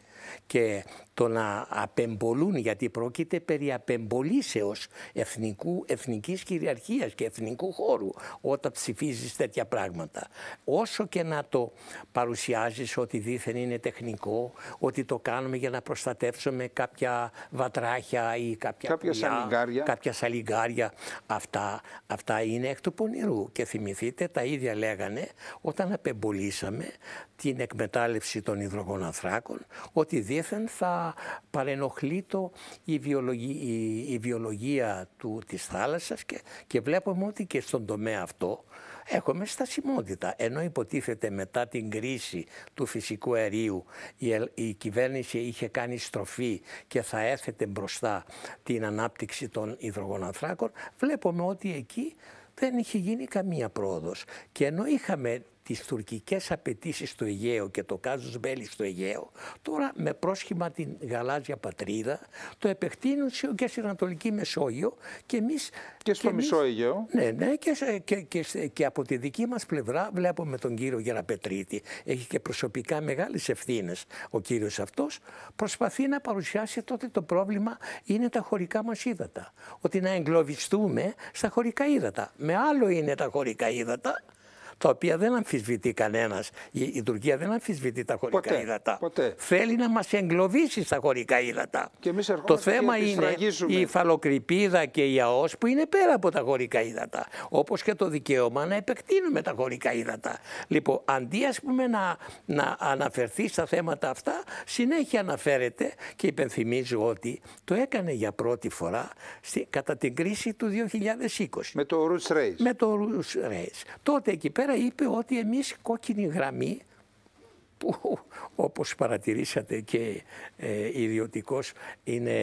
και το να απεμπολούν, γιατί πρόκειται περί απεμπολίσεως εθνικού, εθνικής κυριαρχίας και εθνικού χώρου όταν ψηφίζεις τέτοια πράγματα. Όσο και να το παρουσιάζεις ότι δήθεν είναι τεχνικό, ότι το κάνουμε για να προστατεύσουμε κάποια βατράχια ή κάποια, κάποια, πουλιά, σαλιγκάρια. κάποια Αυτά, αυτά είναι εκ του πονηρού και θυμηθείτε τα ίδια λέγανε όταν απεμπολίσαμε την εκμετάλλευση των υδρογοναθράκων ότι δήθεν θα παρενοχλείτο η, βιολογία, η, βιολογία του, της θάλασσας και, και βλέπουμε ότι και στον τομέα αυτό έχουμε στασιμότητα. Ενώ υποτίθεται μετά την κρίση του φυσικού αερίου η, κυβέρνηση είχε κάνει στροφή και θα έθετε μπροστά την ανάπτυξη των υδρογονανθράκων, βλέπουμε ότι εκεί δεν είχε γίνει καμία πρόοδος. Και ενώ είχαμε τις τουρκικές απαιτήσεις στο Αιγαίο και το κάζος Μπέλη στο Αιγαίο, τώρα με πρόσχημα την γαλάζια πατρίδα, το επεκτείνουν και στην Ανατολική Μεσόγειο και εμείς... Και στο Μισό Αιγαίο. Ναι, ναι και, και, και, από τη δική μας πλευρά βλέπουμε τον κύριο Γεραπετρίτη, έχει και προσωπικά μεγάλες ευθύνες ο κύριος αυτός, προσπαθεί να παρουσιάσει τότε το πρόβλημα είναι τα χωρικά μας ύδατα. Ότι να εγκλωβιστούμε στα χωρικά ύδατα. Με άλλο είναι τα χωρικά ύδατα τα οποία δεν αμφισβητεί κανένας. Η, η, Τουρκία δεν αμφισβητεί τα χωρικά ποτέ, ύδατα. Ποτέ. Θέλει να μας εγκλωβίσει στα χωρικά ύδατα. Και το θέμα είναι η υφαλοκρηπίδα και η ΑΟΣ που είναι πέρα από τα χωρικά ύδατα. Όπως και το δικαίωμα να επεκτείνουμε τα χωρικά ύδατα. Λοιπόν, αντί ας πούμε, να, να αναφερθεί στα θέματα αυτά, συνέχεια αναφέρεται και υπενθυμίζω ότι το έκανε για πρώτη φορά στη, κατά την κρίση του 2020. Με το Ρους Ρέι Με το Τότε εκεί πέρα είπε ότι εμείς κόκκινη γραμμή που όπως παρατηρήσατε και ε, είναι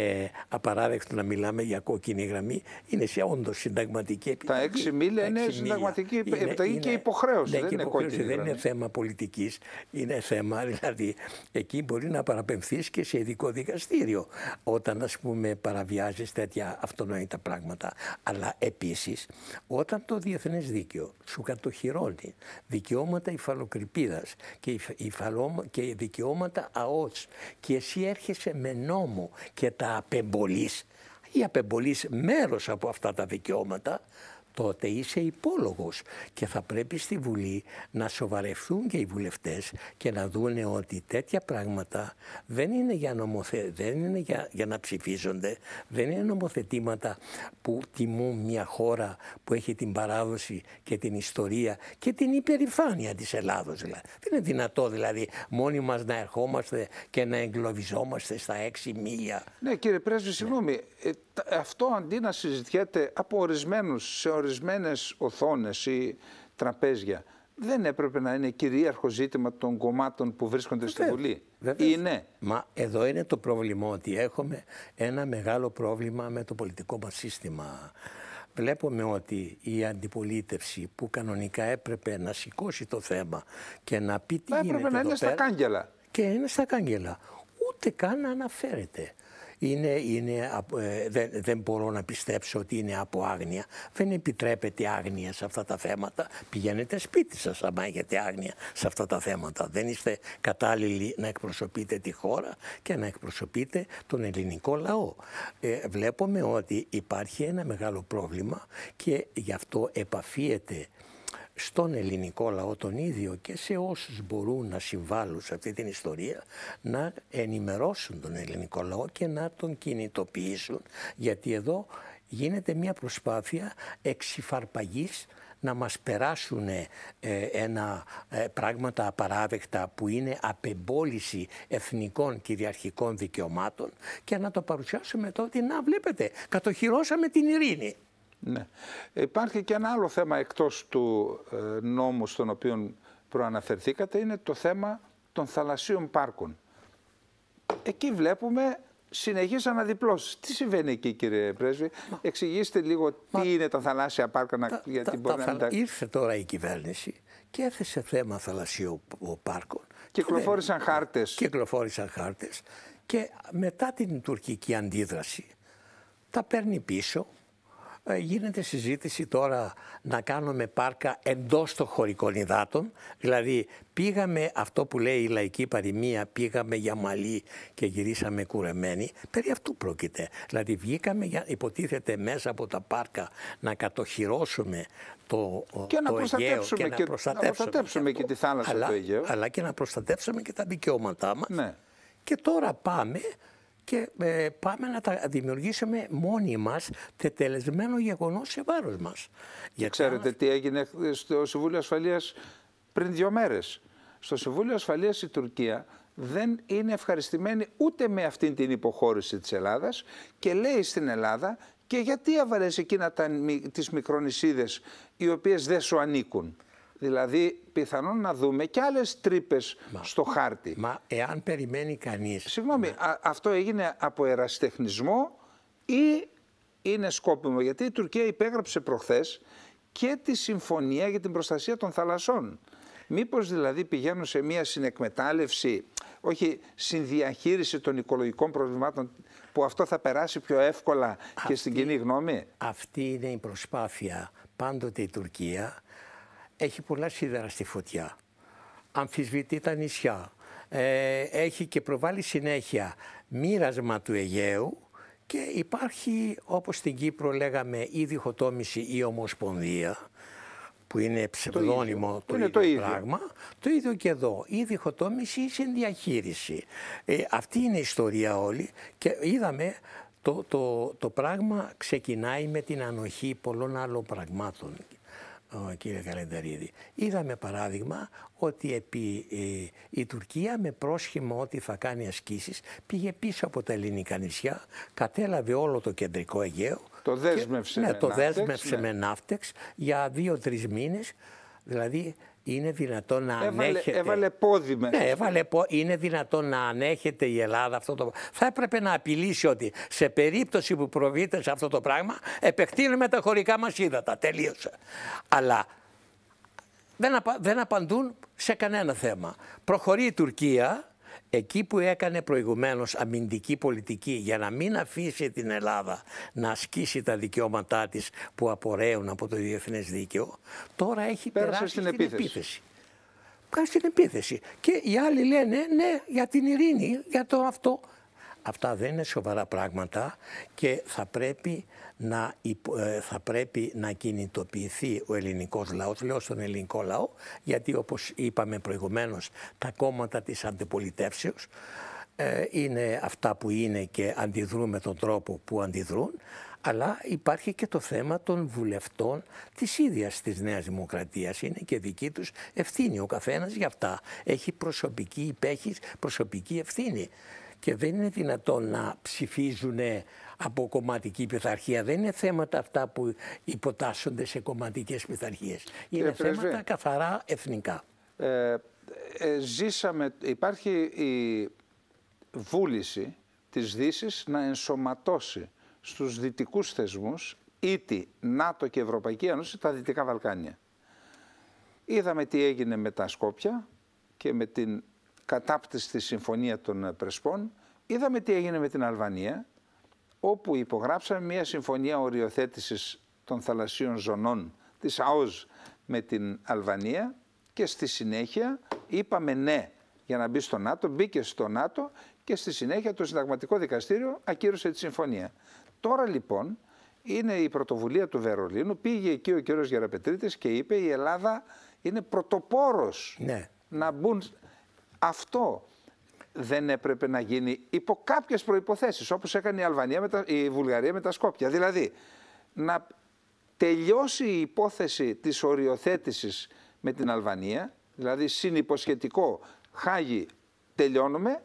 απαράδεκτο να μιλάμε για κόκκινη γραμμή. Είναι σε όντως συνταγματική επιταγή. Τα έξι μίλια είναι συνταγματική επιταγή και υποχρέωση. Ναι, δεν, και είναι δεν είναι θέμα πολιτικής, είναι θέμα [LAUGHS] δηλαδή εκεί μπορεί να παραπεμφθείς και σε ειδικό δικαστήριο όταν ας πούμε παραβιάζεις τέτοια αυτονόητα πράγματα. Αλλά επίσης όταν το διεθνές δίκαιο σου κατοχυρώνει δικαιώματα υφαλοκρηπίδας και υφα και δικαιώματα ΑΟΣ και εσύ έρχεσαι με νόμο και τα απεμπολείς ή απεμπολείς μέρος από αυτά τα δικαιώματα τότε είσαι υπόλογος και θα πρέπει στη Βουλή να σοβαρευτούν και οι βουλευτές και να δούνε ότι τέτοια πράγματα δεν είναι για, νομοθε... δεν είναι για... για να ψηφίζονται, δεν είναι νομοθετήματα που τιμούν μια χώρα που έχει την παράδοση και την ιστορία και την υπερηφάνεια της Ελλάδος. Δηλαδή. Δεν είναι δυνατό δηλαδή μόνοι μας να ερχόμαστε και να εγκλωβιζόμαστε στα έξι μίλια. Ναι κύριε Πρέσβη, συγγνώμη, ναι. ε, αυτό αντί να συζητιέται από ορισμένους σε ορισμένους ορισμένες οθόνες ή τραπέζια δεν έπρεπε να είναι κυρίαρχο ζήτημα των κομμάτων που βρίσκονται στη Βουλή. Βεβαίως. Είναι. Μα εδώ είναι το πρόβλημα ότι έχουμε ένα μεγάλο πρόβλημα με το πολιτικό μας σύστημα. Βλέπουμε ότι η αντιπολίτευση που κανονικά έπρεπε να σηκώσει το θέμα και να πει τι Μα γίνεται έπρεπε να είναι στα κάγκελα. Και είναι στα κάγκελα. Ούτε καν να αναφέρεται είναι, είναι, ε, δεν, δεν μπορώ να πιστέψω ότι είναι από άγνοια. Δεν επιτρέπεται άγνοια σε αυτά τα θέματα. Πηγαίνετε σπίτι σας άμα έχετε άγνοια σε αυτά τα θέματα. Δεν είστε κατάλληλοι να εκπροσωπείτε τη χώρα και να εκπροσωπείτε τον ελληνικό λαό. Ε, βλέπουμε ότι υπάρχει ένα μεγάλο πρόβλημα και γι' αυτό επαφίεται στον ελληνικό λαό τον ίδιο και σε όσους μπορούν να συμβάλλουν σε αυτή την ιστορία να ενημερώσουν τον ελληνικό λαό και να τον κινητοποιήσουν γιατί εδώ γίνεται μια προσπάθεια εξυφαρπαγής να μας περάσουν ε, ένα, ε, πράγματα απαράδεκτα που είναι απεμπόληση εθνικών κυριαρχικών δικαιωμάτων και να το παρουσιάσουμε τότε να βλέπετε κατοχυρώσαμε την ειρήνη. Ναι. Υπάρχει και ένα άλλο θέμα εκτός του ε, νόμου στον οποίο προαναφερθήκατε, είναι το θέμα των θαλασσίων πάρκων. Εκεί βλέπουμε συνεχείς αναδιπλώσεις. Τι συμβαίνει εκεί κύριε Πρέσβη, εξηγήστε λίγο τι είναι τα θαλάσσια πάρκα, γιατί Ήρθε τώρα η κυβέρνηση και έθεσε θέμα θαλασσίων πάρκων. Κυκλοφόρησαν και... χάρτες. Κυκλοφόρησαν χάρτες και μετά την τουρκική αντίδραση τα παίρνει πίσω ε, γίνεται συζήτηση τώρα να κάνουμε πάρκα εντός των χωρικών υδάτων. Δηλαδή πήγαμε αυτό που λέει η λαϊκή παροιμία, πήγαμε για μαλλί και γυρίσαμε κουρεμένοι. Περί αυτού πρόκειται. Δηλαδή βγήκαμε, για, υποτίθεται μέσα από τα πάρκα να κατοχυρώσουμε το, και να το και, να προστατεύσουμε, να προστατεύσουμε και, τη θάλασσα αλλά, του Αιγαίου. Αλλά και να προστατεύσουμε και τα δικαιώματά μας. Ναι. Και τώρα πάμε και ε, πάμε να τα δημιουργήσουμε μόνοι μας τετελεσμένο γεγονός σε βάρος μας. Για Ξέρετε τι έγινε στο Συμβούλιο Ασφαλείας πριν δύο μέρες. Στο Συμβούλιο Ασφαλείας η Τουρκία δεν είναι ευχαριστημένη ούτε με αυτήν την υποχώρηση της Ελλάδας και λέει στην Ελλάδα και γιατί έβαλες εκείνα τα, τις μικρονησίδες οι οποίες δεν σου ανήκουν. Δηλαδή, πιθανόν να δούμε και άλλες τρύπες στο χάρτη. Μα εάν περιμένει κανείς. Συγγνώμη, αυτό έγινε από ερασιτεχνισμό ή είναι σκόπιμο. Γιατί η Τουρκία υπέγραψε προχθές και τη συμφωνία για την προστασία των θαλασσών. Μήπως δηλαδή πηγαίνουν σε μια συνεκμετάλλευση, όχι συνδιαχείριση των οικολογικών προβλημάτων που αυτό θα περάσει πιο εύκολα και στην κοινή γνώμη. Αυτή είναι η προσπάθεια πάντοτε η Τουρκία έχει πολλά σίδερα στη φωτιά. Αμφισβητεί τα νησιά. Ε, έχει και προβάλλει συνέχεια μοίρασμα του Αιγαίου και υπάρχει, όπως στην Κύπρο λέγαμε, η διχοτόμηση ή ομοσπονδία, που είναι ψευδόνυμο το, ίδιο. το, είναι ίδιο το πράγμα. Ίδιο. Το ίδιο και εδώ. Η διχοτόμηση ή συνδιαχείριση. Ε, η το όλη και είδαμε το, το, το πράγμα ξεκινάει με την ανοχή πολλών άλλων πραγμάτων κύριε Καλενταρίδη. Είδαμε παράδειγμα ότι επί, ε, η Τουρκία με πρόσχημα ότι θα κάνει ασκήσεις πήγε πίσω από τα ελληνικά νησιά, κατέλαβε όλο το κεντρικό Αιγαίο. Το δέσμευσε, ναι, με, το ναύτεξ, ναι. για δυο τρεις μήνες. Δηλαδή είναι δυνατόν να έβαλε, ανέχεται. Έβαλε πόδι Ναι, έβαλε πό... Είναι δυνατόν να ανέχεται η Ελλάδα αυτό το Θα έπρεπε να απειλήσει ότι σε περίπτωση που προβείτε σε αυτό το πράγμα, επεκτείνουμε τα χωρικά μας ύδατα. Τελείωσε. Αλλά δεν, δεν απαντούν σε κανένα θέμα. Προχωρεί η Τουρκία εκεί που έκανε προηγουμένως αμυντική πολιτική για να μην αφήσει την Ελλάδα να ασκήσει τα δικαιώματά της που απορρέουν από το διεθνές δίκαιο, τώρα έχει Πέρασε περάσει στην, επίθεση. επίθεση. την επίθεση. Και οι άλλοι λένε ναι για την ειρήνη, για το αυτό. Αυτά δεν είναι σοβαρά πράγματα και θα πρέπει να, ε, θα πρέπει να κινητοποιηθεί ο ελληνικός λαός, λέω στον ελληνικό λαό, γιατί όπως είπαμε προηγουμένως τα κόμματα της αντιπολιτεύσεως ε, είναι αυτά που είναι και αντιδρούν με τον τρόπο που αντιδρούν, αλλά υπάρχει και το θέμα των βουλευτών της ίδιας της Νέας Δημοκρατίας. Είναι και δική τους ευθύνη. Ο καθένας για αυτά έχει προσωπική υπέχει προσωπική ευθύνη και δεν είναι δυνατόν να ψηφίζουν από κομματική πειθαρχία. Δεν είναι θέματα αυτά που υποτάσσονται σε κομματικές πειθαρχίες. Είναι θέματα καθαρά εθνικά. Ε, ε, ζήσαμε, υπάρχει η βούληση της δύσης να ενσωματώσει στους δυτικούς θεσμούς ήτι ΝΑΤΟ και Ευρωπαϊκή Ένωση τα Δυτικά Βαλκάνια. Είδαμε τι έγινε με τα Σκόπια και με την κατάπτυστη συμφωνία των ε, Πρεσπών, είδαμε τι έγινε με την Αλβανία, όπου υπογράψαμε μια συμφωνία οριοθέτησης των θαλασσίων ζωνών της ΑΟΣ με την Αλβανία και στη συνέχεια είπαμε ναι για να μπει στο ΝΑΤΟ, μπήκε στο ΝΑΤΟ και στη συνέχεια το Συνταγματικό Δικαστήριο ακύρωσε τη συμφωνία. Τώρα λοιπόν είναι η πρωτοβουλία του Βερολίνου, πήγε εκεί ο κύριος Γεραπετρίτης και είπε η Ελλάδα είναι πρωτοπόρος ναι. να μπουν αυτό δεν έπρεπε να γίνει υπό κάποιες προϋποθέσεις, όπως έκανε η, Αλβανία με τα, Βουλγαρία με τα Σκόπια. Δηλαδή, να τελειώσει η υπόθεση της οριοθέτησης με την Αλβανία, δηλαδή συνυποσχετικό χάγι τελειώνουμε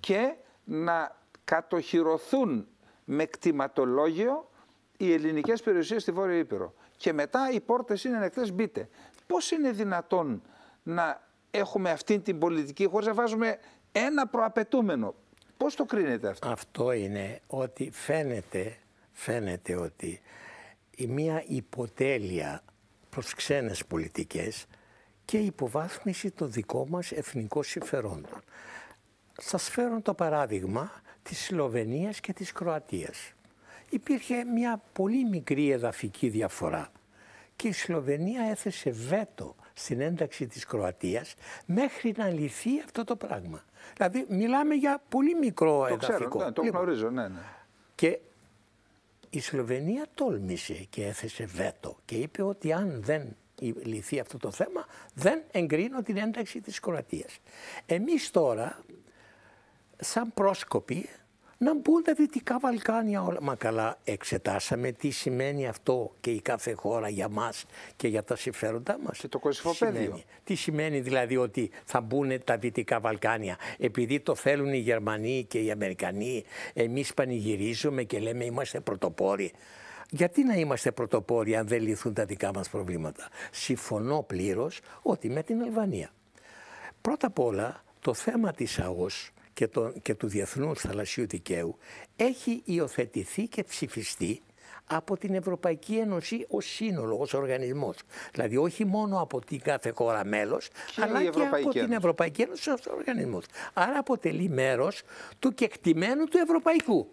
και να κατοχυρωθούν με κτηματολόγιο οι ελληνικές περιουσίες στη Βόρεια Ήπειρο. Και μετά οι πόρτες είναι ανεκτές, μπείτε. Πώς είναι δυνατόν να έχουμε αυτή την πολιτική χωρίς να βάζουμε ένα προαπαιτούμενο. Πώς το κρίνετε αυτό. Αυτό είναι ότι φαίνεται, φαίνεται ότι η μία υποτέλεια προς ξένες πολιτικές και υποβάθμιση των δικών μας εθνικών συμφερόντων. Σας φέρω το παράδειγμα της Σλοβενίας και της Κροατίας. Υπήρχε μια πολύ μικρή εδαφική διαφορά και η Σλοβενία έθεσε βέτο στην ένταξη της Κροατίας μέχρι να λυθεί αυτό το πράγμα. Δηλαδή μιλάμε για πολύ μικρό το εδαφικό. Ξέρω, ναι, το λοιπόν, γνωρίζω, ναι, ναι. Και η Σλοβενία τόλμησε και έθεσε βέτο και είπε ότι αν δεν λυθεί αυτό το θέμα δεν εγκρίνω την ένταξη της Κροατίας. Εμείς τώρα σαν πρόσκοποι να μπουν δηλαδή, τα Δυτικά Βαλκάνια όλα. Μα καλά, εξετάσαμε τι σημαίνει αυτό και η κάθε χώρα για μας και για τα συμφέροντά μας. Και το κοσυφοπέδιο. Τι σημαίνει δηλαδή ότι θα μπουν τα Δυτικά Βαλκάνια. Επειδή το θέλουν οι Γερμανοί και οι Αμερικανοί, εμείς πανηγυρίζουμε και λέμε είμαστε πρωτοπόροι. Γιατί να είμαστε πρωτοπόροι αν δεν λυθούν τα δικά μας προβλήματα. Συμφωνώ πλήρως ότι με την Αλβανία. Πρώτα απ' όλα το θέμα της ΑΟΣ και, το, και του Διεθνούς Θαλασσίου Δικαίου έχει υιοθετηθεί και ψηφιστεί από την Ευρωπαϊκή Ένωση ως σύνολο, ως οργανισμός. Δηλαδή όχι μόνο από την κάθε χώρα μέλος, και αλλά και από Ένωση. την Ευρωπαϊκή Ένωση ως οργανισμός. Άρα αποτελεί μέρος του κεκτημένου του ευρωπαϊκού.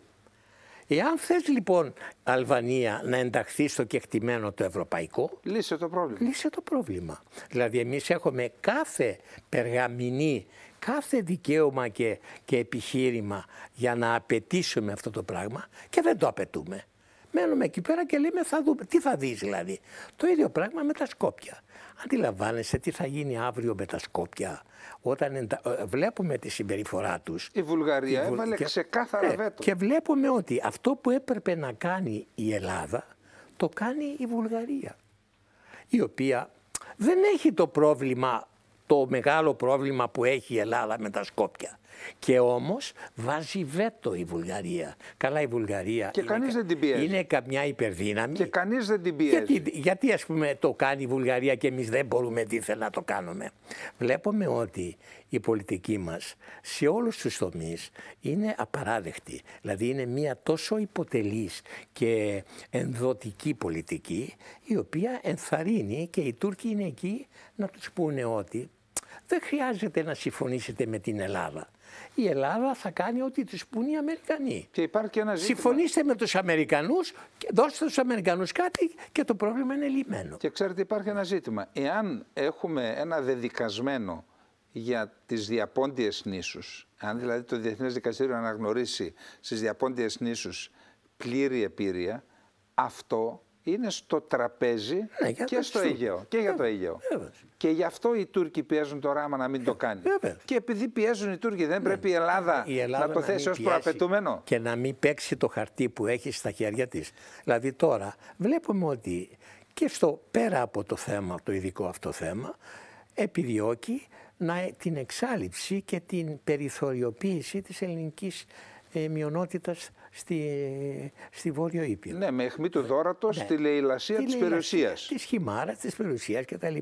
Εάν θες λοιπόν Αλβανία να ενταχθεί στο κεκτημένο το ευρωπαϊκό... Λύσε το πρόβλημα. Λύσε το πρόβλημα. Δηλαδή εμείς έχουμε κάθε περγαμηνή κάθε δικαίωμα και, και επιχείρημα για να απαιτήσουμε αυτό το πράγμα και δεν το απαιτούμε. Μένουμε εκεί πέρα και λέμε θα δούμε. Τι θα δεις δηλαδή. Το ίδιο πράγμα με τα Σκόπια. Αντιλαμβάνεσαι τι θα γίνει αύριο με τα Σκόπια. Όταν εντα... Ε, βλέπουμε τη συμπεριφορά τους. Η Βουλγαρία η έβαλε και... ξεκάθαρα ε, βέτο. Και βλέπουμε ότι αυτό που έπρεπε να κάνει η Ελλάδα το κάνει η Βουλγαρία. Η οποία δεν έχει το πρόβλημα το μεγάλο πρόβλημα που έχει η Ελλάδα με τα Σκόπια. Και όμως βάζει βέτο η Βουλγαρία. Καλά, η Βουλγαρία. Και δεν την Είναι καμιά υπερδύναμη. Και κανείς δεν την πιέζει. Γιατί, γιατί ας πούμε το κάνει η Βουλγαρία και εμείς δεν μπορούμε δίθεν να το κάνουμε. Βλέπουμε ότι η πολιτική μας σε όλους τους τομείς είναι απαράδεκτη. Δηλαδή είναι μια τόσο υποτελής και ενδοτική πολιτική, η οποία ενθαρρύνει και οι Τούρκοι είναι εκεί να τους πούνε ότι δεν χρειάζεται να συμφωνήσετε με την Ελλάδα. Η Ελλάδα θα κάνει ό,τι της πούν οι Αμερικανοί. Και υπάρχει και ένα ζήτημα. Συμφωνήστε με τους Αμερικανούς, δώστε στους Αμερικανούς κάτι και το πρόβλημα είναι λυμένο. Και ξέρετε, υπάρχει ένα ζήτημα. Εάν έχουμε ένα δεδικασμένο για τις διαπόντιες νήσους, αν δηλαδή το Διεθνές Δικαστήριο αναγνωρίσει στις διαπόντιες νήσους πλήρη επίρρεια, αυτό είναι στο τραπέζι ναι, και στο Αιγαίο. Και για το ναι, Αιγαίο. Και γι' αυτό οι Τούρκοι πιέζουν το Ράμα να μην το ναι, κάνει. Και επειδή πιέζουν οι Τούρκοι, δεν πρέπει η Ελλάδα, να το θέσει ως προαπαιτούμενο. Και να μην παίξει το χαρτί που έχει στα χέρια της. Δηλαδή τώρα βλέπουμε ότι και στο πέρα από το θέμα, το ειδικό αυτό θέμα, επιδιώκει να, την εξάλληψη και την περιθωριοποίηση της ελληνικής ε, μειονότητας στη, στη Βόρειο Ήπειρο. Ναι, με αιχμή του δόρατος ναι. τη λαιλασία τη περιουσίας. Της χυμάρα της περιουσίας κτλ.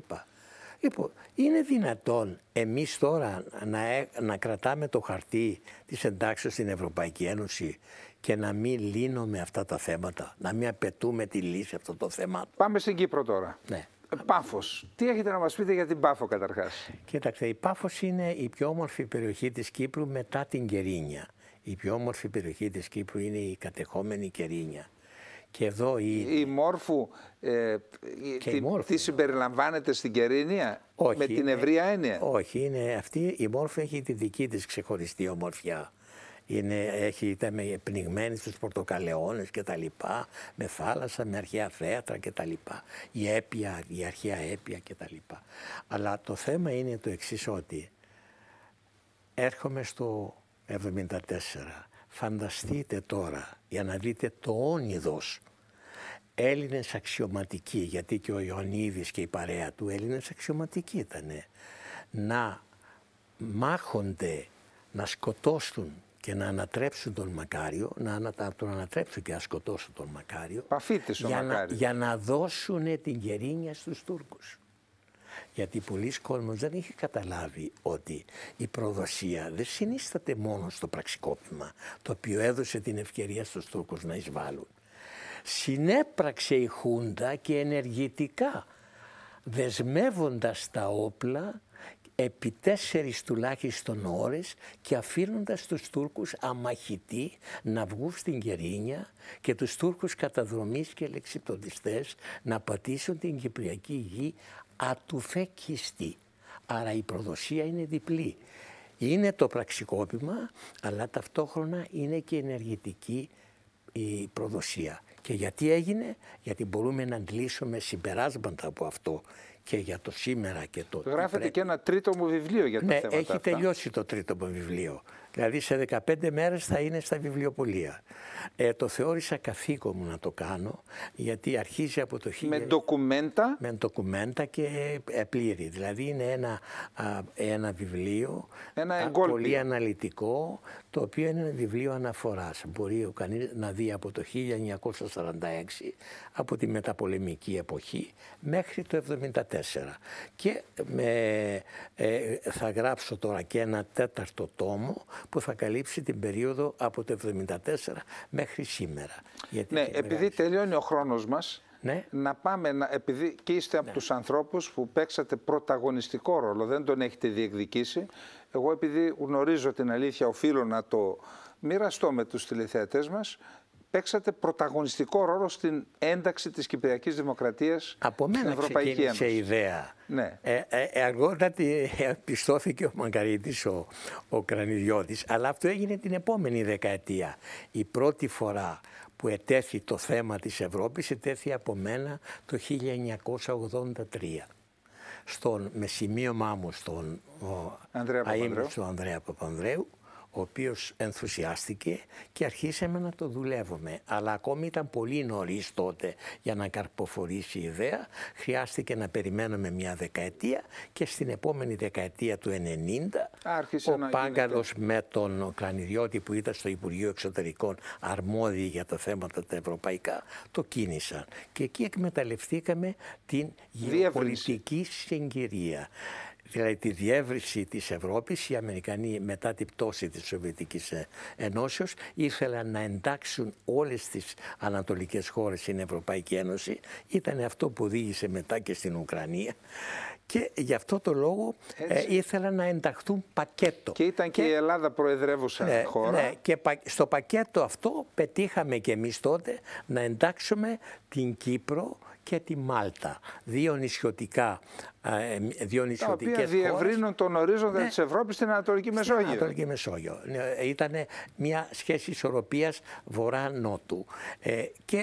Λοιπόν, είναι δυνατόν εμείς τώρα να, ε, να κρατάμε το χαρτί της εντάξεως στην Ευρωπαϊκή Ένωση και να μην λύνουμε αυτά τα θέματα, να μην απαιτούμε τη λύση αυτό το θέμα. Πάμε στην Κύπρο τώρα. Ναι. Ε, πάφος. Τι έχετε να μας πείτε για την Πάφο καταρχάς. Κοίταξε, η Πάφος είναι η πιο όμορφη περιοχή της Κύπρου μετά την Κερίνια η πιο όμορφη περιοχή της Κύπρου είναι η κατεχόμενη Κερίνια. Και εδώ η... η Μόρφου, ε, και η Μόρφου. Τι συμπεριλαμβάνεται στην Κερίνια όχι, με την είναι, ευρία έννοια. Όχι, είναι αυτή, η Μόρφου έχει τη δική της ξεχωριστή ομορφιά. Είναι, έχει, ήταν πνιγμένη στους πορτοκαλαιώνες και τα λοιπά, με θάλασσα, με αρχαία θέατρα και τα λοιπά, η έπια, η αρχαία έπια και τα λοιπά. Αλλά το θέμα είναι το εξής ότι έρχομαι στο 74. Φανταστείτε τώρα για να δείτε το όνειδος. Έλληνες αξιωματικοί, γιατί και ο Ιωαννίδης και η παρέα του Έλληνες αξιωματικοί ήταν να μάχονται, να σκοτώσουν και να ανατρέψουν τον Μακάριο, να, τον ανατρέψουν και να σκοτώσουν τον Μακάριο, για, να, για να δώσουν την κερίνια στους Τούρκους. Γιατί πολλοί κόσμοι δεν είχε καταλάβει ότι η προδοσία δεν συνίσταται μόνο στο πραξικόπημα, το οποίο έδωσε την ευκαιρία στους Τούρκους να εισβάλλουν. Συνέπραξε η Χούντα και ενεργητικά, δεσμεύοντας τα όπλα επί τέσσερις τουλάχιστον ώρες και αφήνοντας τους Τούρκους αμαχητοί να βγουν στην Κερίνια και τους Τούρκους καταδρομής και λεξιπτοντιστές να πατήσουν την Κυπριακή γη ατουφέκιστη. Άρα η προδοσία είναι διπλή. Είναι το πραξικόπημα, αλλά ταυτόχρονα είναι και ενεργητική η προδοσία. Και γιατί έγινε, γιατί μπορούμε να αντλήσουμε συμπεράσματα από αυτό και για το σήμερα και το. Γράφετε και ένα τρίτο μου βιβλίο για τα ναι, Έχει τελειώσει το τρίτο μου βιβλίο. Δηλαδή σε 15 μέρες θα είναι στα βιβλιοπολία. Ε, το θεώρησα καθήκον μου να το κάνω, γιατί αρχίζει από το 1000... Με ντοκουμέντα. Με ντοκουμέντα και ε, πλήρη. Δηλαδή είναι ένα, ένα βιβλίο, ένα πολύ αναλυτικό, το οποίο είναι ένα βιβλίο αναφοράς. Μπορεί ο κανείς να δει από το 1946, από τη μεταπολεμική εποχή, μέχρι το 1974. Και με, ε, ε, θα γράψω τώρα και ένα τέταρτο τόμο, που θα καλύψει την περίοδο από το 1974 μέχρι σήμερα. ναι, επειδή τελειώνει ο χρόνος μας, ναι. να πάμε, επειδή και είστε από ναι. τους ανθρώπους που παίξατε πρωταγωνιστικό ρόλο, δεν τον έχετε διεκδικήσει. Εγώ επειδή γνωρίζω την αλήθεια οφείλω να το μοιραστώ με τους τηλεθεατές μας παίξατε πρωταγωνιστικό ρόλο στην ένταξη της Κυπριακής Δημοκρατίας Από στην Ευρωπαϊκή ξεκίνησε Ένωση. ιδέα. Ναι. Ε, ε, ε, αργότερα πιστώθηκε ο Μαγκαρίτης, ο, ο Κρανιδιώτης, αλλά αυτό έγινε την επόμενη δεκαετία. Η πρώτη φορά που ετέθη το θέμα της Ευρώπης, ετέθη από μένα το 1983 στον, με σημείωμά μου στον Ανδρέα Ανδρέα Παπανδρέου ο οποίος ενθουσιάστηκε και αρχίσαμε να το δουλεύουμε. Αλλά ακόμη ήταν πολύ νωρίς τότε για να καρποφορήσει η ιδέα. Χρειάστηκε να περιμένουμε μια δεκαετία και στην επόμενη δεκαετία του 90 ο Πάγκαλος με τον Κρανιδιώτη που ήταν στο Υπουργείο Εξωτερικών αρμόδιοι για τα θέματα τα ευρωπαϊκά το κίνησαν. Και εκεί εκμεταλλευτήκαμε την πολιτική συγκυρία δηλαδή τη διεύρυνση της Ευρώπης, οι Αμερικανοί μετά την πτώση της Σοβιετικής ε, Ενώσεως ήθελαν να εντάξουν όλες τις ανατολικές χώρες στην Ευρωπαϊκή Ένωση. Ήταν αυτό που οδήγησε μετά και στην Ουκρανία και γι' αυτό το λόγο ε, ήθελαν να ενταχθούν πακέτο. Και ήταν και, η Ελλάδα προεδρεύουσα ναι, χώρα. Ναι, και στο πακέτο αυτό πετύχαμε και εμείς τότε να εντάξουμε την Κύπρο, και τη Μάλτα. Δύο νησιωτικά ε, δύο Τα οποία διευρύνουν τον ορίζοντα ναι, της Ευρώπης στην Ανατολική Μεσόγειο. Στην Ανατολική Μεσόγειο. Ναι, Ήταν μια σχέση ισορροπίας βορρά-νότου. Ε, και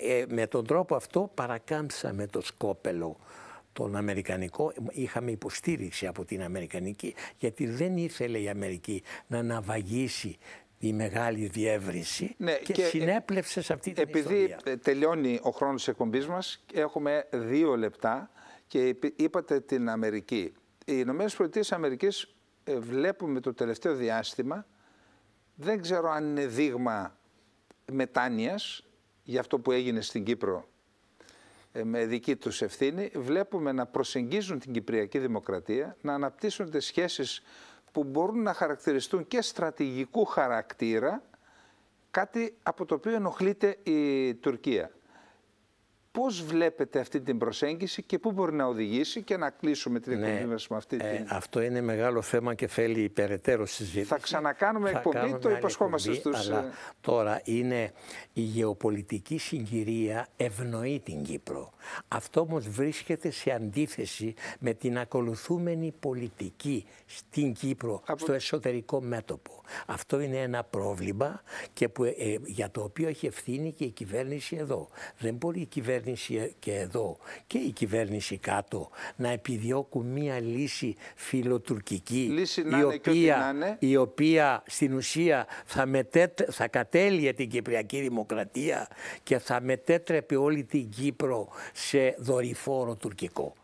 ε, με τον τρόπο αυτό παρακάμψαμε το σκόπελο τον Αμερικανικό, είχαμε υποστήριξη από την Αμερικανική, γιατί δεν ήθελε η Αμερική να αναβαγίσει η μεγάλη διεύρυνση ναι, και, και ε, σε αυτή την επειδή ιστορία. Επειδή τελειώνει ο χρόνος της εκπομπής μας, έχουμε δύο λεπτά και είπατε την Αμερική. Οι Ηνωμένες Πολιτείες Αμερικής ε, βλέπουμε το τελευταίο διάστημα, δεν ξέρω αν είναι δείγμα μετάνοιας για αυτό που έγινε στην Κύπρο ε, με δική τους ευθύνη, βλέπουμε να προσεγγίζουν την Κυπριακή Δημοκρατία, να αναπτύσσονται σχέσεις που μπορούν να χαρακτηριστούν και στρατηγικού χαρακτήρα, κάτι από το οποίο ενοχλείται η Τουρκία. Πώς βλέπετε αυτή την προσέγγιση και πού μπορεί να οδηγήσει και να κλείσουμε την ναι. εκπομπή μας με αυτή ε, την... αυτό είναι μεγάλο θέμα και θέλει υπεραιτέρω συζήτηση. Θα ξανακάνουμε εκπομπή, το υποσχόμαστε στους... Αλλά ε, τώρα είναι η γεωπολιτική συγκυρία ευνοεί την Κύπρο. Αυτό όμως βρίσκεται σε αντίθεση με την ακολουθούμενη πολιτική στην Κύπρο, Από... στο εσωτερικό μέτωπο. Αυτό είναι ένα πρόβλημα και που, ε, για το οποίο έχει ευθύνη και η κυβέρνηση εδώ. Δεν μπορεί η κυβέρνηση και εδώ και η κυβέρνηση κάτω να επιδιώκουν μία λύση φιλοτουρκική η, οποία, η οποία στην ουσία θα, μετέτρε, θα την Κυπριακή Δημοκρατία και θα μετέτρεπε όλη την Κύπρο σε δορυφόρο τουρκικό.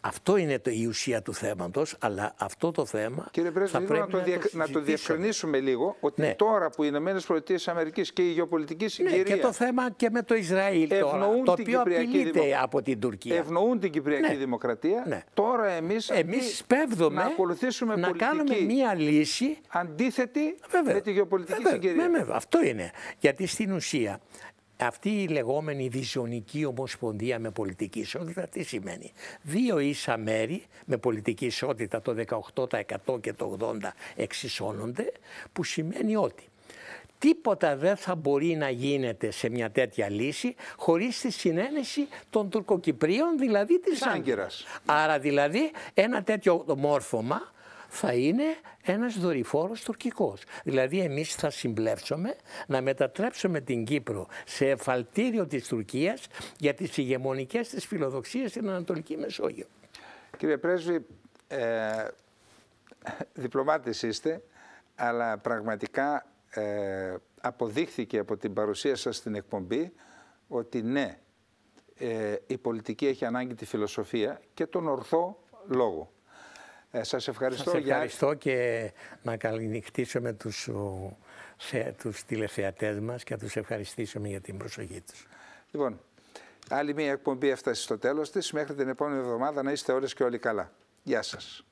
Αυτό είναι το, η ουσία του θέματος, αλλά αυτό το θέμα Κύριε Πρέσβη, θα πρέπει να, το, να το διευκρινίσουμε λίγο, ότι ναι. τώρα που οι Ηνωμένες Πολιτείες Αμερικής και η γεωπολιτική συγκυρία... Ναι, και το θέμα και με το Ισραήλ τώρα, το οποίο απειλείται δημο... από την Τουρκία. Ευνοούν την Κυπριακή ναι. Δημοκρατία. Ναι. Τώρα εμείς, εμείς να ακολουθήσουμε να πολιτική κάνουμε μία λύση αντίθετη ε, βέβαια. με τη γεωπολιτική ε, βέβαια. συγκυρία. Ναι, βέβαια. Αυτό είναι. Γιατί στην ουσία αυτή η λεγόμενη διζωνική ομοσπονδία με πολιτική ισότητα τι σημαίνει. Δύο ίσα μέρη με πολιτική ισότητα το 18% και το 80% εξισώνονται που σημαίνει ότι τίποτα δεν θα μπορεί να γίνεται σε μια τέτοια λύση χωρίς τη συνένεση των Τουρκοκυπρίων, δηλαδή της Άγκυρας. Άρα δηλαδή ένα τέτοιο μόρφωμα θα είναι ένας δορυφόρος τουρκικός. Δηλαδή εμείς θα συμπλέψουμε να μετατρέψουμε την Κύπρο σε εφαλτήριο της Τουρκίας για τις ηγεμονικές της φιλοδοξίες στην Ανατολική Μεσόγειο. Κύριε Πρέσβη, ε, διπλωμάτης είστε, αλλά πραγματικά ε, αποδείχθηκε από την παρουσία σας στην εκπομπή ότι ναι, ε, η πολιτική έχει ανάγκη τη φιλοσοφία και τον ορθό λόγο. Ε, σας ευχαριστώ. Σας ευχαριστώ και να καληνυχτήσουμε τους, σε, τους τηλεθεατές μας και να τους ευχαριστήσουμε για την προσοχή τους. Λοιπόν, άλλη μία εκπομπή έφτασε στο τέλος της. Μέχρι την επόμενη εβδομάδα να είστε όλες και όλοι καλά. Γεια σας.